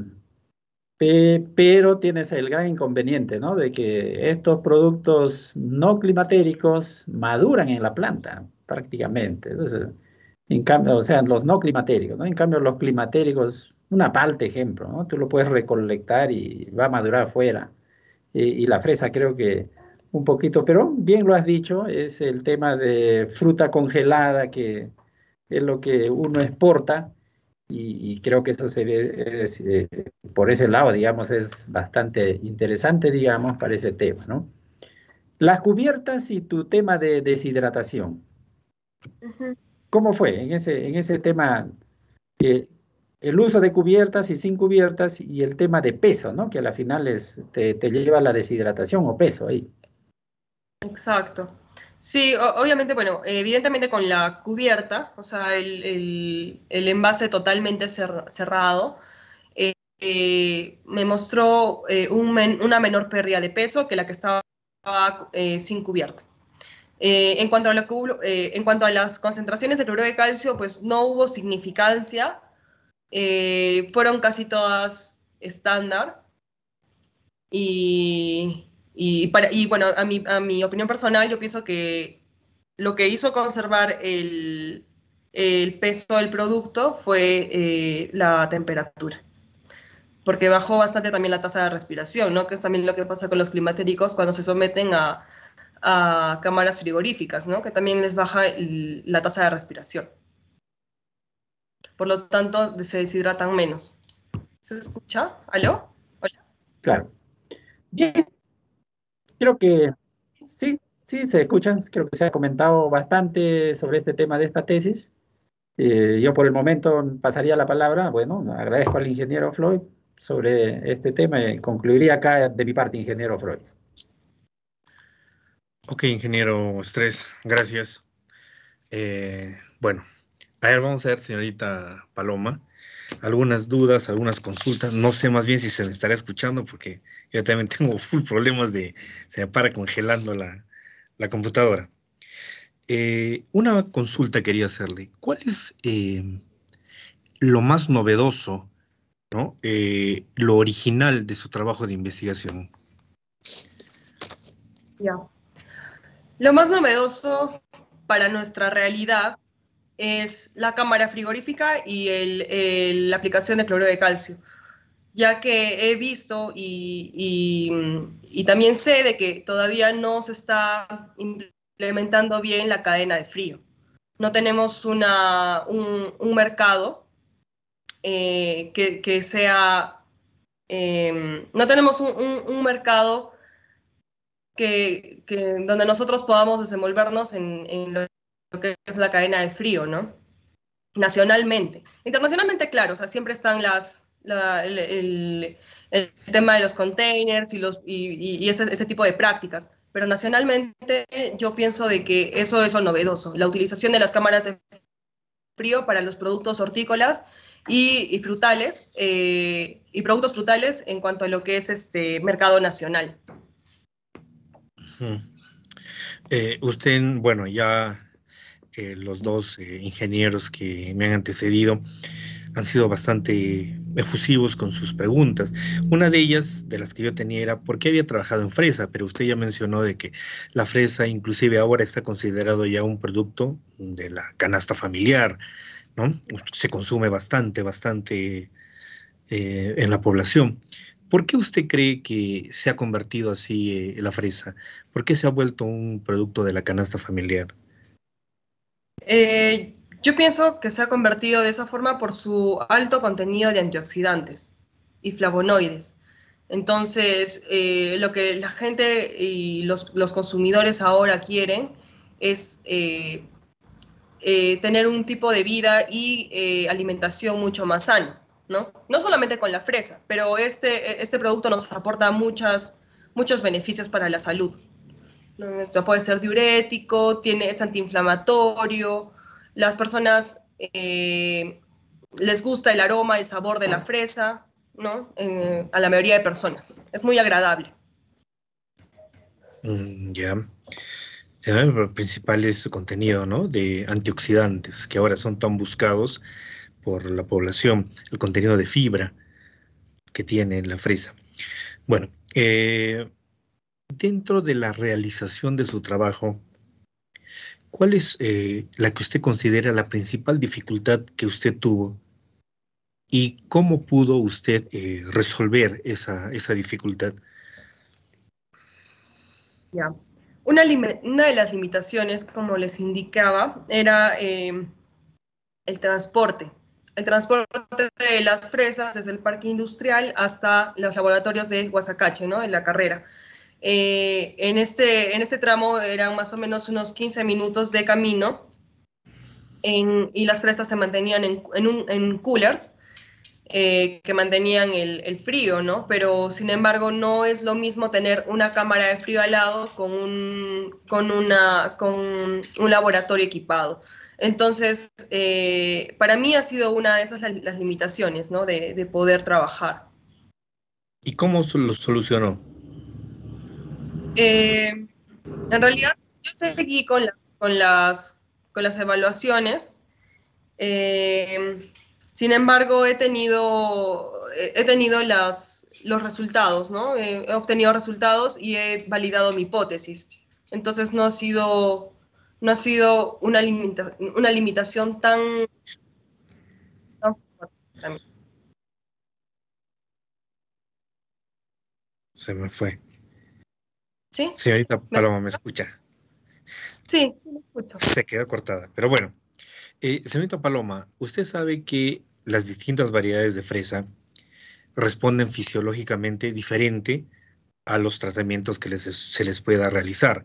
pero tienes el gran inconveniente, ¿no? De que estos productos no climatéricos maduran en la planta prácticamente. Entonces, en cambio, o sea, los no climatéricos, ¿no? En cambio, los climatéricos, una parte, ejemplo, ¿no? Tú lo puedes recolectar y va a madurar afuera. Y, la fresa creo que un poquito, pero bien lo has dicho, es el tema de fruta congelada que es lo que uno exporta y, creo que eso sería, es, eh, por ese lado, digamos, es bastante interesante, digamos, para ese tema, ¿no? Las cubiertas y tu tema de deshidratación. ¿Cómo fue en ese, en ese tema? el uso de cubiertas y sin cubiertas y el tema de peso, ¿no? Que a la final te, lleva a la deshidratación o peso ahí. Exacto. Sí, obviamente, bueno, evidentemente con la cubierta, o sea, el, envase totalmente cerrado, eh, eh, me mostró eh, una menor pérdida de peso que la que estaba sin cubierta. Eh, en, cuanto a lo eh, en cuanto a las concentraciones de cloruro de calcio, pues no hubo significancia, eh, fueron casi todas estándar. Y, y bueno, a mi, opinión personal, yo pienso que lo que hizo conservar el, peso del producto fue la temperatura porque bajó bastante también la tasa de respiración, que es también lo que pasa con los climatéricos cuando se someten a, a cámaras frigoríficas, ¿no? que también les baja la tasa de respiración. Por lo tanto, se deshidratan menos. ¿Se escucha? ¿Aló? ¿Hola? Claro. Bien. Creo que sí, sí, se escuchan. Creo que se ha comentado bastante sobre este tema de esta tesis. Eh, yo por el momento pasaría la palabra. Bueno, agradezco al ingeniero Floyd sobre este tema y concluiría acá de mi parte, ingeniero Floyd. Ok, ingeniero Estrés, gracias. Eh, bueno, a ver, vamos a ver, señorita Paloma, algunas dudas, algunas consultas. No sé más bien si se me estará escuchando porque yo también tengo full problemas de se me para congelando la, computadora. Eh, una consulta quería hacerle. ¿Cuál es eh, lo más novedoso, ¿no? lo original de su trabajo de investigación? Ya. Lo más novedoso para nuestra realidad es la cámara frigorífica y la aplicación de cloruro de calcio, ya que he visto y, también sé de que todavía no se está implementando bien la cadena de frío. No tenemos un, mercado eh, que, sea, em, no tenemos un mercado que, donde nosotros podamos desenvolvernos en, lo que es la cadena de frío, ¿no? Nacionalmente. Internacionalmente, claro, o sea, siempre están las, el, tema de los containers y, los, y, ese, tipo de prácticas. Pero nacionalmente yo pienso de que eso es lo novedoso, la utilización de las cámaras de frío para los productos hortícolas y, frutales, eh, y productos frutales en cuanto a lo que es este mercado nacional. Eh, usted, bueno, ya eh, los dos eh, ingenieros que me han antecedido han sido bastante efusivos con sus preguntas. Una de ellas, de las que yo tenía, era por qué había trabajado en fresa, pero usted ya mencionó de que la fresa inclusive ahora está considerado ya un producto de la canasta familiar, ¿no? Se consume bastante, bastante en la población. ¿Por qué usted cree que se ha convertido así eh, la fresa? ¿Por qué se ha vuelto un producto de la canasta familiar? Eh, yo pienso que se ha convertido de esa forma por su alto contenido de antioxidantes y flavonoides. Entonces, eh, lo que la gente y los, consumidores ahora quieren es tener un tipo de vida y alimentación mucho más sana. ¿no? No solamente con la fresa, pero este, este producto nos aporta muchas, muchos beneficios para la salud. Esto puede ser diurético, tiene, es antiinflamatorio, las personas eh, les gusta el aroma, el sabor de la fresa, ¿no? Eh, a la mayoría de personas. Es muy agradable. Mm, ya. El principal es su contenido, De antioxidantes, que ahora son tan buscados por la población, el contenido de fibra que tiene la fresa. Bueno, eh, dentro de la realización de su trabajo, ¿cuál es eh, la que usted considera la principal dificultad que usted tuvo y cómo pudo usted eh, resolver esa, dificultad? Una, de las limitaciones, como les indicaba, era el transporte. El transporte de las fresas desde el parque industrial hasta los laboratorios de Guasacache, ¿no? En la carrera. Eh, en, este, en este tramo eran más o menos unos 15 minutos de camino y las fresas se mantenían en, en, en coolers eh, que mantenían el, frío, ¿no? Pero sin embargo no es lo mismo tener una cámara de frío al lado con un, con una, con un laboratorio equipado. Entonces, eh, para mí ha sido una de esas las, limitaciones, ¿no? De, poder trabajar. ¿Y cómo lo solucionó? Eh, en realidad, yo seguí con las, con las, evaluaciones. Eh, sin embargo, he tenido, he tenido las, los resultados, ¿no? He, obtenido resultados y he validado mi hipótesis. Entonces no ha sido, no ha sido una, limita, una limitación tan, Se me fue. ¿Sí? Sí, ahorita Paloma me escucha. Sí, sí me escucho. Se quedó cortada, pero bueno. Eh, señorita Paloma, usted sabe que las distintas variedades de fresa responden fisiológicamente diferente a los tratamientos que se les pueda realizar.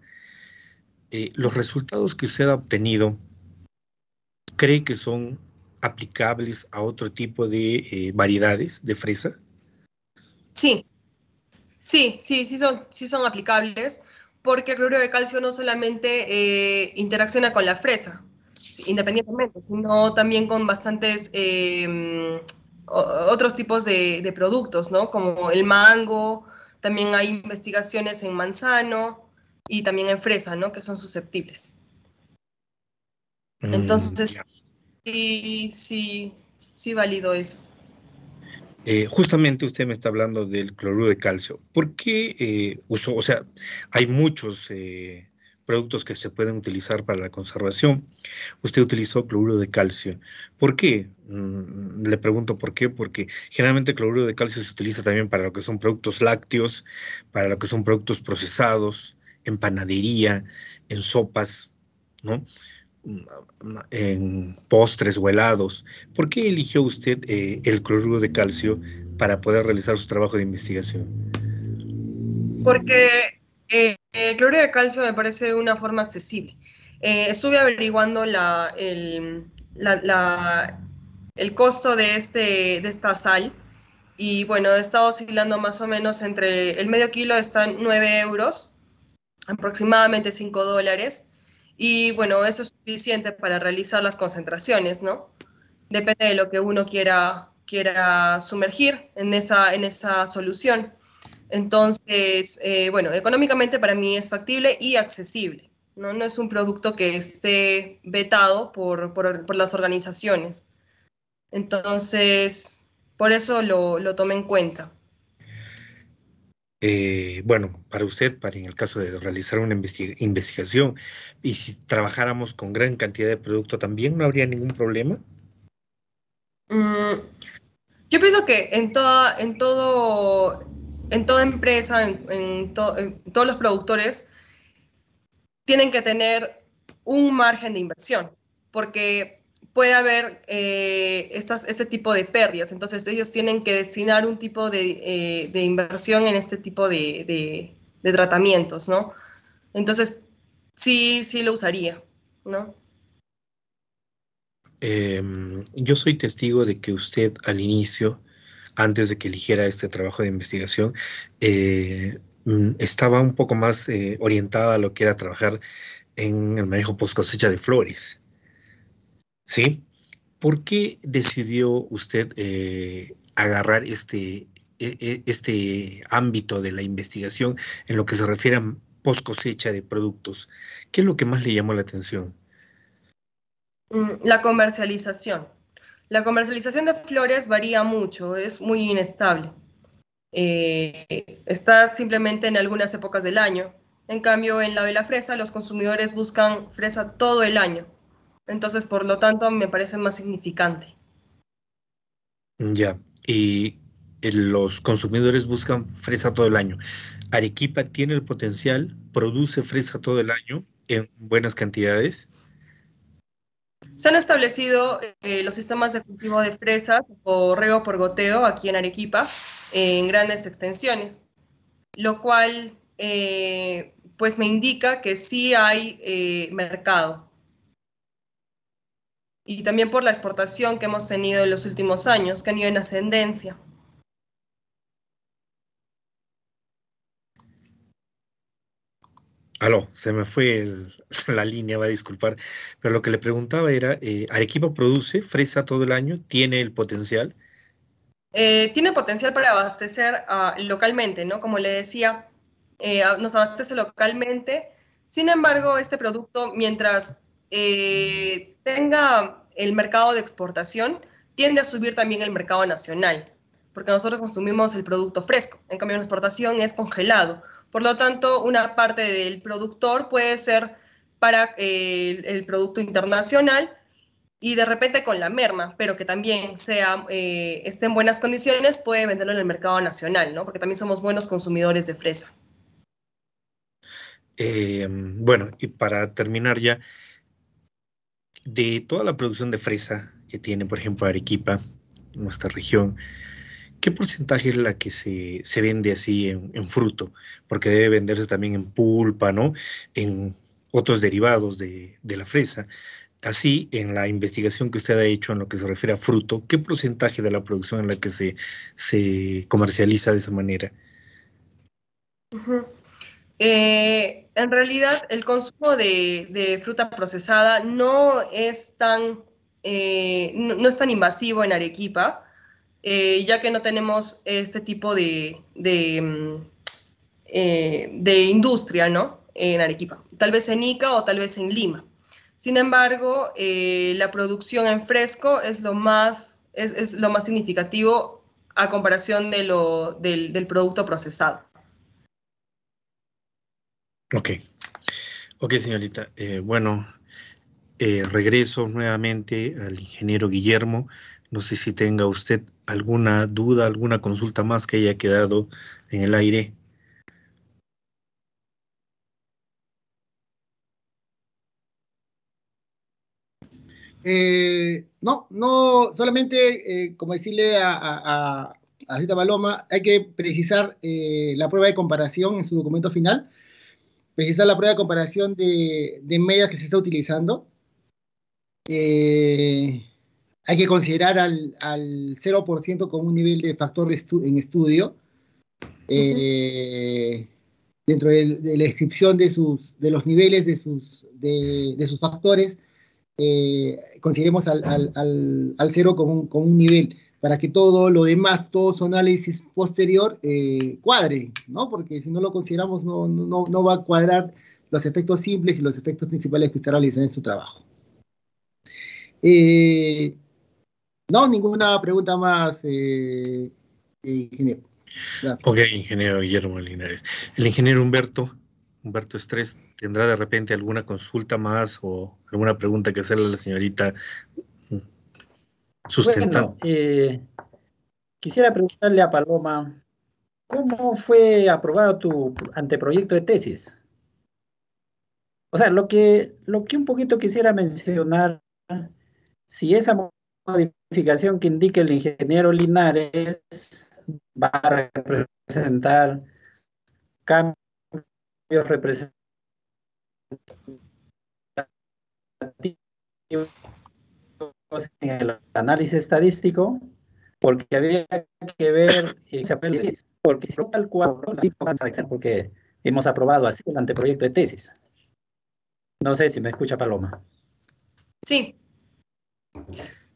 Eh, los resultados que usted ha obtenido, ¿cree que son aplicables a otro tipo de eh, variedades de fresa? Sí, sí, sí, sí son, sí son aplicables, porque el cloruro de calcio no solamente interacciona con la fresa, independientemente, sino también con bastantes em, otros tipos de, productos, ¿no? Como el mango, también hay investigaciones en manzano y también en fresa, ¿no? Que son susceptibles. Mm, Entonces, y sí, sí, sí válido eso. Eh, justamente usted me está hablando del cloruro de calcio. ¿Por qué eh, uso? O sea, hay muchos eh, productos que se pueden utilizar para la conservación, usted utilizó cloruro de calcio. ¿Por qué? Mm, le pregunto por qué, porque generalmente cloruro de calcio se utiliza también para lo que son productos lácteos, para lo que son productos procesados, en panadería, en sopas, ¿no? en postres o helados. ¿Por qué eligió usted eh, el cloruro de calcio para poder realizar su trabajo de investigación? Porque el eh, cloro eh, de calcio me parece una forma accesible. Eh, estuve averiguando el, costo de, este, de esta sal y bueno, estado oscilando más o menos entre el medio kilo están 9 euros, aproximadamente 5 dólares. Y bueno, eso es suficiente para realizar las concentraciones, ¿no? Depende de lo que uno quiera, quiera sumergir en esa, en esa solución. Entonces, eh, bueno, económicamente para mí es factible y accesible. No, no es un producto que esté vetado por, las organizaciones. Entonces, por eso lo, lo tomé en cuenta. Eh, bueno, para usted, para en el caso de realizar una investigación, y si trabajáramos con gran cantidad de producto también, ¿no habría ningún problema? Mm, yo pienso que en, toda, en todo en toda empresa, en, todos los productores, tienen que tener un margen de inversión, porque puede haber eh, este tipo de pérdidas. Entonces ellos tienen que destinar un tipo de, eh, inversión en este tipo de, tratamientos, ¿no? Entonces, sí, sí lo usaría, ¿no? Em, yo soy testigo de que usted al inicio antes de que eligiera este trabajo de investigación, eh, mm, estaba un poco más eh, orientada a lo que era trabajar en el manejo post cosecha de flores. ¿Sí? ¿Por qué decidió usted eh, agarrar este, e, e, este ámbito de la investigación en lo que se refiere a post cosecha de productos? ¿Qué es lo que más le llamó la atención? Mm, la comercialización la comercialización de flores varía mucho, es muy inestable. Eh, está simplemente en algunas épocas del año. En cambio, en la de la fresa, los consumidores buscan fresa todo el año. Entonces, por lo tanto, me parece más significante. Ya, y eh, los consumidores buscan fresa todo el año. Arequipa tiene el potencial, produce fresa todo el año en buenas cantidades. Se han establecido eh, los sistemas de cultivo de fresas o riego por goteo aquí en Arequipa en grandes extensiones, lo cual eh, pues me indica que sí hay eh, mercado. Y también por la exportación que hemos tenido en los últimos años, que han ido en ascendencia. Aló, se me fue la línea, va a disculpar, pero lo que le preguntaba era, eh, ¿Arequipa produce fresa todo el año? ¿Tiene el potencial? Eh, tiene potencial para abastecer ah, localmente, ¿no? Como le decía, eh, nos abastece localmente. Sin embargo, este producto, mientras eh, tenga el mercado de exportación, tiende a subir también el mercado nacional, porque nosotros consumimos el producto fresco, en cambio la exportación es congelado por lo tanto, una parte del productor puede ser para eh, el, producto internacional y de repente con la merma, pero que también sea, eh, esté en buenas condiciones, puede venderlo en el mercado nacional, ¿no? Porque también somos buenos consumidores de fresa. Eh, bueno, y para terminar ya, de toda la producción de fresa que tiene, por ejemplo, Arequipa, nuestra región, ¿qué porcentaje es la que se, vende así en, fruto? Porque debe venderse también en pulpa, ¿no? En otros derivados de, la fresa. Así, en la investigación que usted ha hecho en lo que se refiere a fruto, ¿qué porcentaje de la producción en la que se, se comercializa de esa manera? Eh, en realidad, el consumo de, fruta procesada no es tan, eh, no es tan invasivo en Arequipa eh, ya que no tenemos este tipo de, mm, eh, de, industria, ¿no? En Arequipa, tal vez en Ica o tal vez en Lima. Sin embargo, eh, la producción en fresco es lo más, es, lo más significativo a comparación de lo, del, producto procesado. Ok. señorita. bueno, regreso nuevamente al ingeniero Guillermo. No sé si tenga usted alguna duda, alguna consulta más que haya quedado en el aire. Eh, no, no, solamente eh, como decirle a, a, Paloma, hay que precisar eh, la prueba de comparación en su documento final, precisar la prueba de comparación de, de medias que se está utilizando. Eh, hay que considerar al, 0% como un nivel de factor en estudio. Eh, dentro de, la descripción de, sus, de los niveles de sus, de, sus factores, eh, consideremos al, al, 0 como un, nivel, para que todo lo demás, todo su análisis posterior eh, cuadre, ¿no? Porque si no lo consideramos, no, no, va a cuadrar los efectos simples y los efectos principales que usted realiza en su trabajo. Eh, no, ninguna pregunta más, eh, eh, ingeniero. Ok, ingeniero Guillermo Linares. El ingeniero Humberto, Humberto Estrés, ¿tendrá de repente alguna consulta más o alguna pregunta que hacerle a la señorita mm, sustentando? Eh, quisiera preguntarle a Paloma, ¿cómo fue aprobado tu anteproyecto de tesis? O sea, lo que, lo que un poquito quisiera mencionar, si esa modificación que indique el ingeniero Linares va a representar cambios representativos en el análisis estadístico, porque había que ver, eh, porque porque hemos aprobado así el anteproyecto de tesis. No sé si me escucha Paloma. Sí.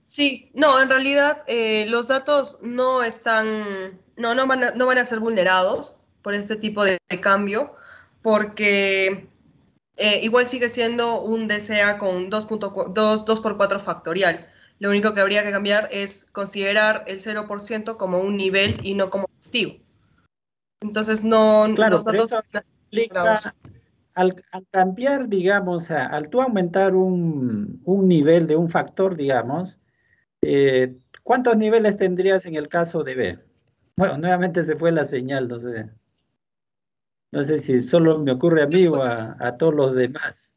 Sí, no, en realidad eh, los datos no están, no, no van, a, no, van a, ser vulnerados por este tipo de, cambio, porque eh, igual sigue siendo un DCA con 2, 2, por 4 factorial. Lo único que habría que cambiar es considerar el 0% como un nivel y no como testigo. Entonces, no, claro, los datos... Al, al, cambiar, digamos, al tú aumentar un, un, nivel de un factor, digamos, eh, ¿Cuántos niveles tendrías en el caso de B? Bueno, nuevamente se fue la señal, no sé. No sé si solo me ocurre a mí o a, todos los demás.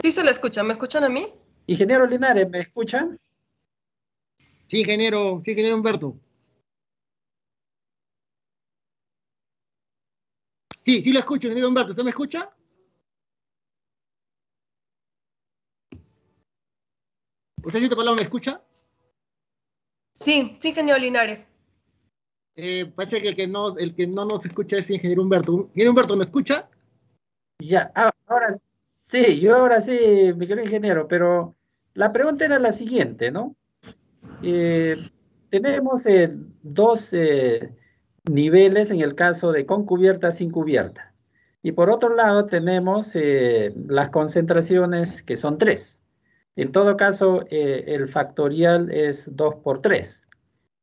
Sí se la escucha, ¿me escuchan a mí? Ingeniero Linares, ¿me escuchan? Sí, ingeniero, sí, ingeniero Humberto. Sí, sí la escucho, ingeniero Humberto, ¿usted me escucha? ¿Usted, palabra, me escucha? Sí, sí, ingeniero Linares. Eh, parece que el que, no, el que no nos escucha es ingeniero Humberto. Ingeniero Humberto, ¿me escucha? Ya, ah, ahora sí, yo ahora sí, mi querido ingeniero, pero la pregunta era la siguiente, ¿no? Eh, tenemos eh, dos niveles en el caso de con cubierta, sin cubierta. Y por otro lado tenemos las concentraciones que son tres. En todo caso, eh, el factorial es 2 por 3.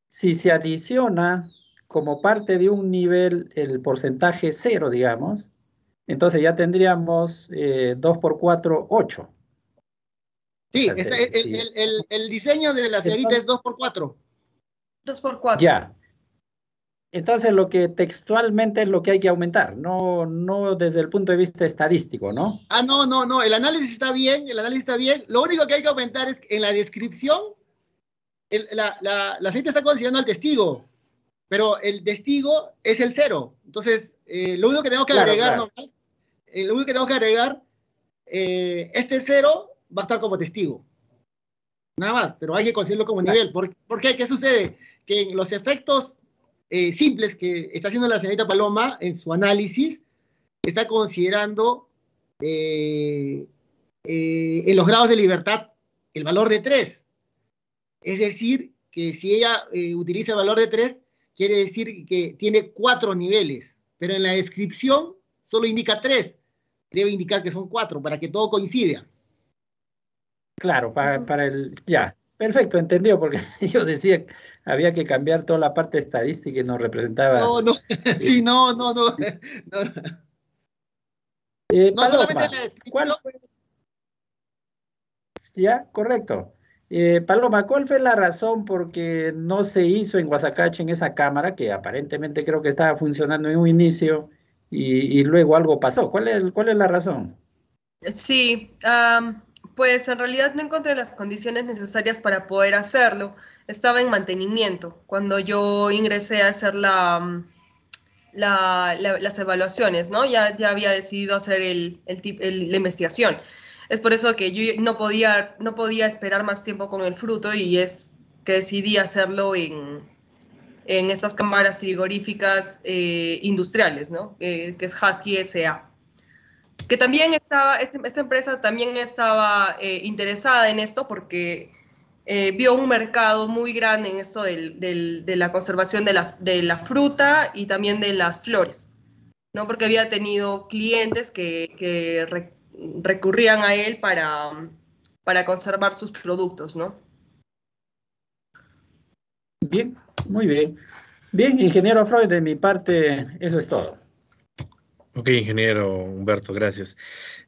Si se adiciona como parte de un nivel el porcentaje 0, digamos, entonces ya tendríamos 2 eh, por 4, 8. Sí, el, diseño de la señorita es 2 por 4. 2 por 4. Ya, entonces, lo que textualmente es lo que hay que aumentar, no, no desde el punto de vista estadístico, ¿no? Ah, no, no, no, el análisis está bien, el análisis está bien. Lo único que hay que aumentar es en la descripción, el, la, la, la gente está considerando al testigo, pero el testigo es el cero. Entonces, eh, eh, lo único que tenemos que agregar, lo único que tenemos que agregar, este cero va a estar como testigo. Nada más, pero hay que considerarlo como nivel. ¿Por, ¿Por qué? ¿Qué sucede? Que en los efectos eh, simples que está haciendo la señorita Paloma en su análisis, está considerando eh, eh, en los grados de libertad el valor de 3. Es decir, que si ella utiliza el valor de 3, quiere decir que tiene cuatro niveles, pero en la descripción solo indica 3. Debe indicar que son cuatro para que todo coincida. Claro, para, para el... Ya, Perfecto, entendió, porque yo decía que había que cambiar toda la parte estadística y nos representaba. No, no, sí, no, no, no. Eh, solamente la ¿cuál Ya, correcto. Eh, Paloma, ¿cuál fue la razón por qué no se hizo en Guasacache en esa cámara que aparentemente creo que estaba funcionando en un inicio y, luego algo pasó? ¿Cuál es, la razón? Sí, pues en realidad no encontré las condiciones necesarias para poder hacerlo. Estaba en mantenimiento cuando yo ingresé a hacer mm, las evaluaciones, ¿no? Ya, ya había decidido hacer la investigación. Es por eso que yo no podía, no podía esperar más tiempo con el fruto y es que decidí hacerlo en, estas cámaras frigoríficas eh, industriales, eh, que es Husky SA que también estaba, este, esta empresa también estaba eh, interesada en esto porque eh, vio un mercado muy grande en esto de la conservación de la, fruta y también de las flores, ¿no? Porque había tenido clientes que, recurrían a él para, para conservar sus productos, ¿no? Bien, muy bien. Bien, ingeniero Freud, de mi parte, eso es todo. Ok, ingeniero Humberto, gracias.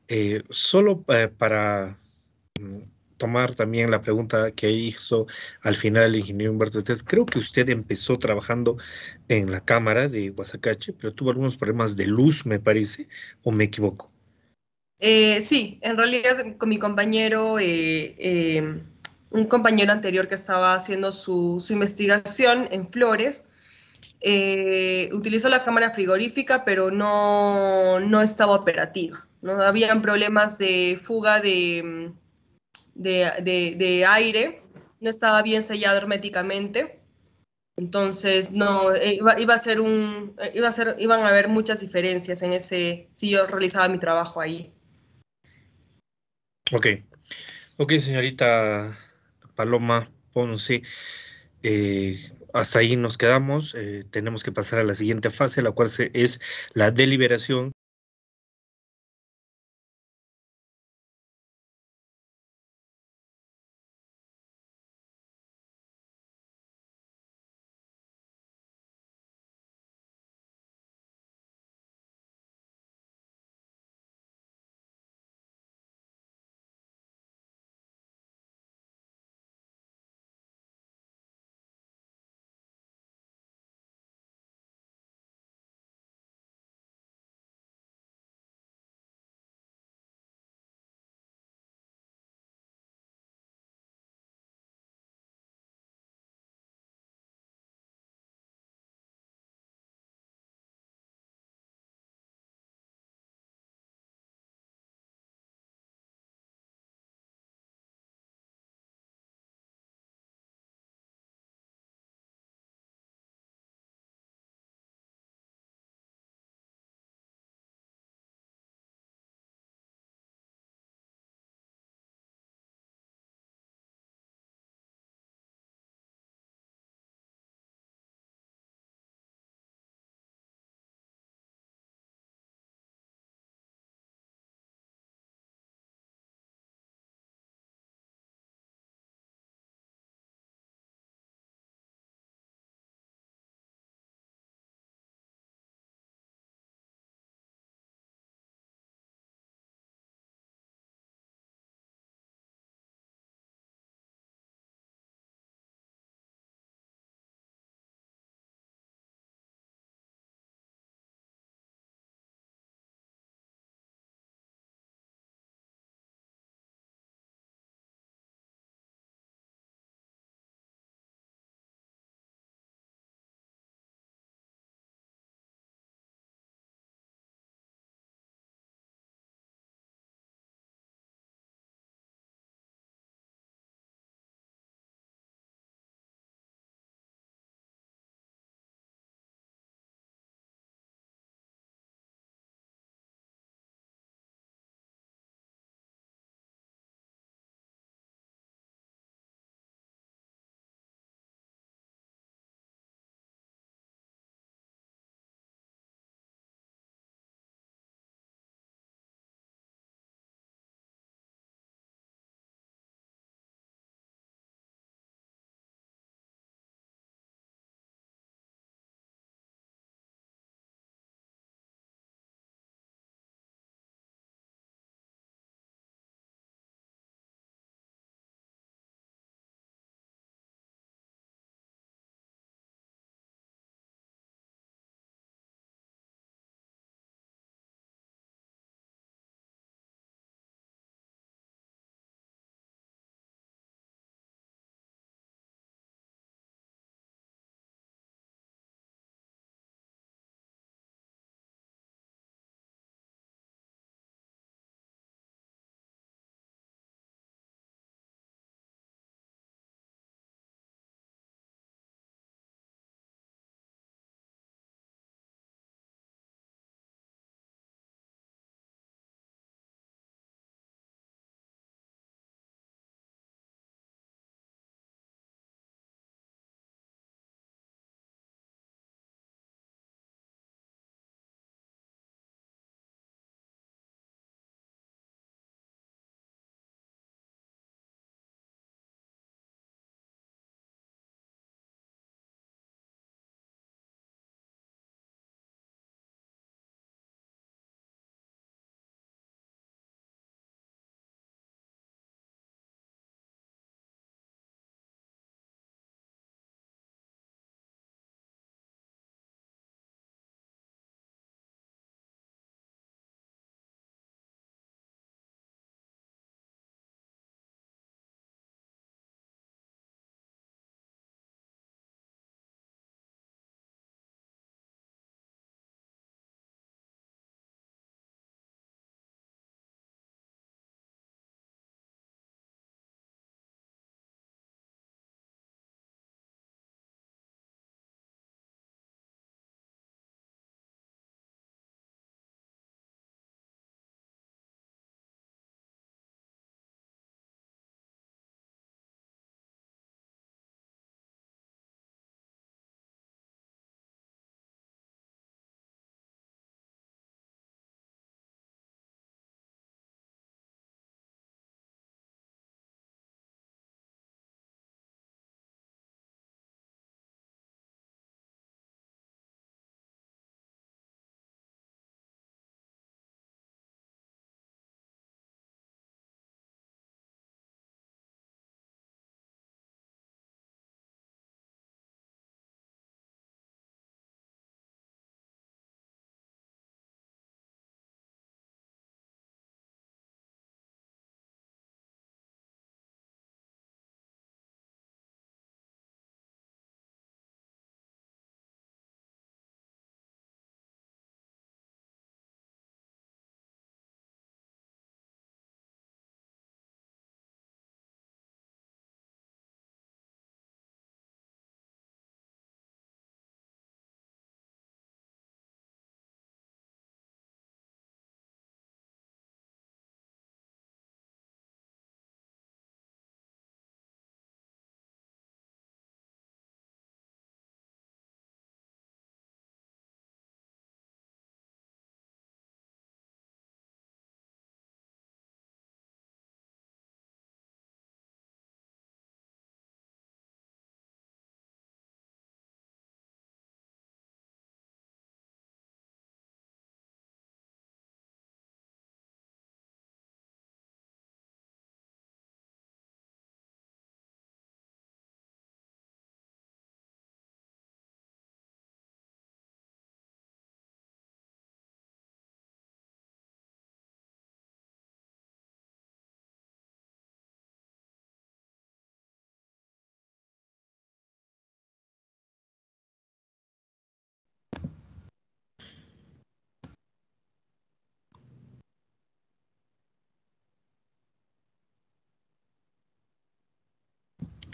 Eh, solo eh, para mm, tomar también la pregunta que hizo al final el ingeniero Humberto creo que usted empezó trabajando en la cámara de Guasacache, pero tuvo algunos problemas de luz, me parece, o me equivoco. Eh, sí, en realidad con mi compañero, un compañero anterior que estaba haciendo su, su investigación en Flores, eh, utilizó la cámara frigorífica, pero no, estaba operativa. ¿no? Habían problemas de fuga de, de, aire, no estaba bien sellado herméticamente. Entonces, no, eh, iba, a ser un, eh, iba a ser, iban a haber muchas diferencias en ese, si yo realizaba mi trabajo ahí. Ok. Ok, señorita Paloma Ponce, eh, hasta ahí nos quedamos. Eh, tenemos que pasar a la siguiente fase, la cual es la deliberación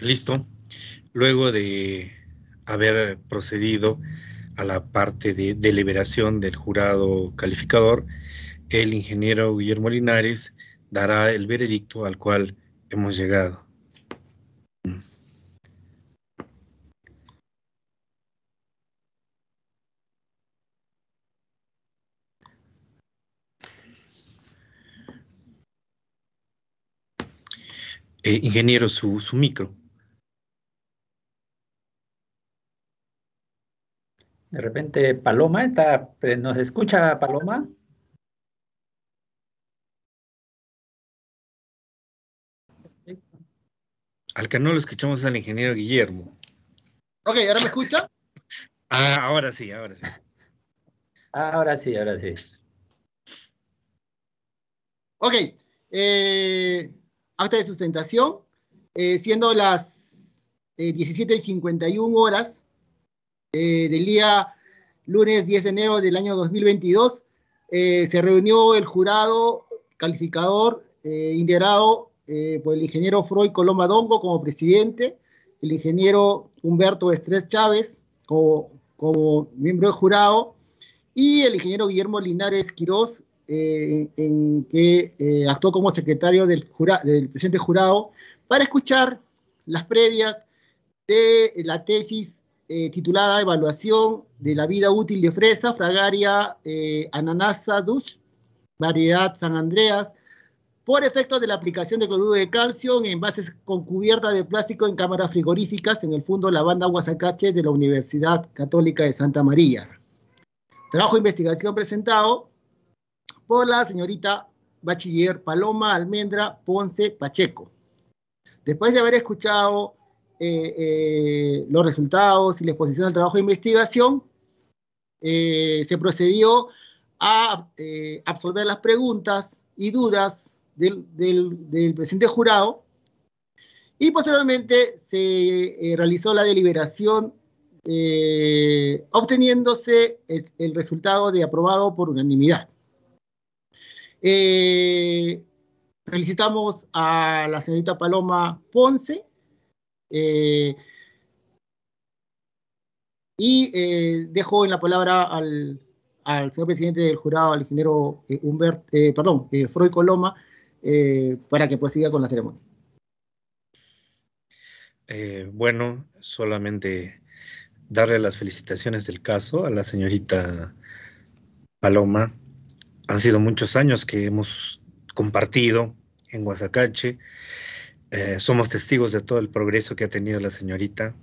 listo. Luego de haber procedido a la parte de deliberación del jurado calificador, el ingeniero Guillermo Linares dará el veredicto al cual hemos llegado. Eh, ingeniero, su micro. De repente Paloma está, eh, nos escucha Paloma. Al que no lo escuchamos es al ingeniero Guillermo. Ok, ¿ahora me escucha? ah, ahora sí, ahora sí. Ah, ahora sí, ahora sí. Ok, eh, acta de sustentación, eh, siendo las eh, 17 y 51 horas eh, del día lunes 10 de enero del año 2022 eh, se reunió el jurado calificador eh, integrado eh, por el ingeniero Freud Coloma Dongo como presidente, el ingeniero Humberto Estrés Chávez como, como miembro del jurado y el ingeniero Guillermo Linares Quirós, en que actuó como secretario del, del presente jurado, para escuchar las previas de la tesis eh, titulada Evaluación de la vida útil de fresa, fragaria eh, Ananasa Dush, variedad San Andreas, por efecto de la aplicación de cloruro de calcio en envases con cubierta de plástico en cámaras frigoríficas en el fondo La Banda guasacache de la Universidad Católica de Santa María. Trabajo de investigación presentado por la señorita bachiller Paloma Almendra Ponce Pacheco. Después de haber escuchado eh, los resultados y la exposición al trabajo de investigación, eh, se procedió a eh, absolver las preguntas y dudas del, presidente presente jurado y posteriormente se realizó la deliberación obteniéndose el, el, resultado de aprobado por unanimidad. Felicitamos a la señorita Paloma Ponce eh, y eh, dejo en la palabra al, señor presidente del jurado, al ingeniero eh, Humbert, eh, perdón, Freud Coloma, para que siga con la ceremonia. bueno, solamente darle las felicitaciones del caso a la señorita Paloma. Han sido muchos años que hemos compartido en Guasacache eh, somos testigos de todo el progreso que ha tenido la señorita.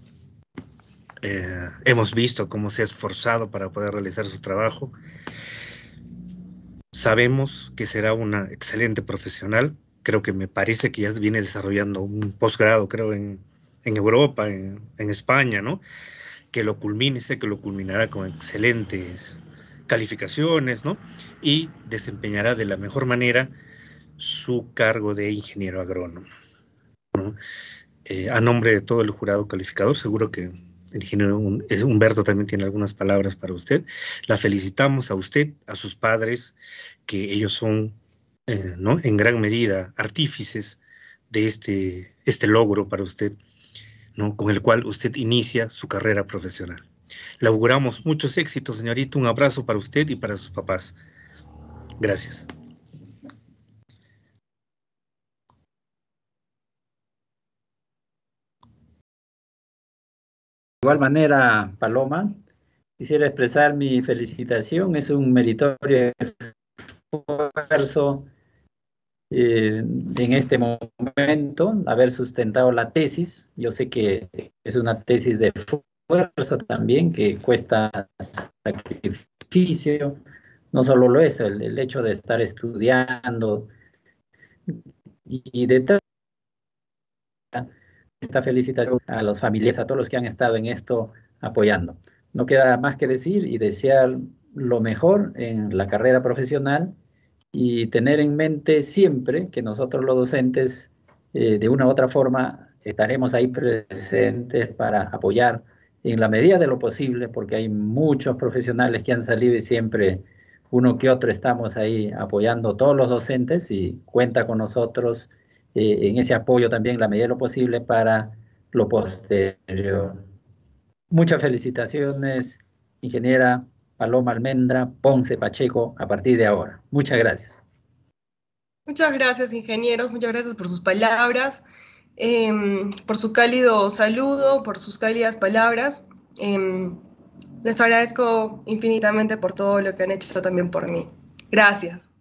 Eh, hemos visto cómo se ha esforzado para poder realizar su trabajo. Sabemos que será una excelente profesional. Creo que me parece que ya viene desarrollando un posgrado, creo, en, Europa, en, en, España, ¿no? Que lo culmine, sé que lo culminará con excelentes calificaciones, ¿no? Y desempeñará de la mejor manera su cargo de ingeniero agrónomo. Eh, a nombre de todo el jurado calificador, seguro que el ingeniero Humberto también tiene algunas palabras para usted. La felicitamos a usted, a sus padres, que ellos son eh, ¿no? en gran medida artífices de este, este logro para usted, ¿no? con el cual usted inicia su carrera profesional. Le auguramos muchos éxitos, señorito Un abrazo para usted y para sus papás. Gracias. igual manera, Paloma, quisiera expresar mi felicitación. Es un meritorio esfuerzo eh, en este momento, haber sustentado la tesis. Yo sé que es una tesis de esfuerzo también, que cuesta sacrificio. No solo lo es, el, hecho de estar estudiando y, de detrás esta felicitación a los familiares, a todos los que han estado en esto apoyando. No queda más que decir y desear lo mejor en la carrera profesional y tener en mente siempre que nosotros los docentes, eh, de una u otra forma, estaremos ahí presentes para apoyar en la medida de lo posible, porque hay muchos profesionales que han salido y siempre uno que otro estamos ahí apoyando a todos los docentes y cuenta con nosotros eh, en ese apoyo también la medida de lo posible para lo posterior. Muchas felicitaciones, ingeniera Paloma Almendra Ponce Pacheco, a partir de ahora. Muchas gracias. Muchas gracias, ingenieros. Muchas gracias por sus palabras, em, por su cálido saludo, por sus cálidas palabras. Em, les agradezco infinitamente por todo lo que han hecho también por mí. Gracias.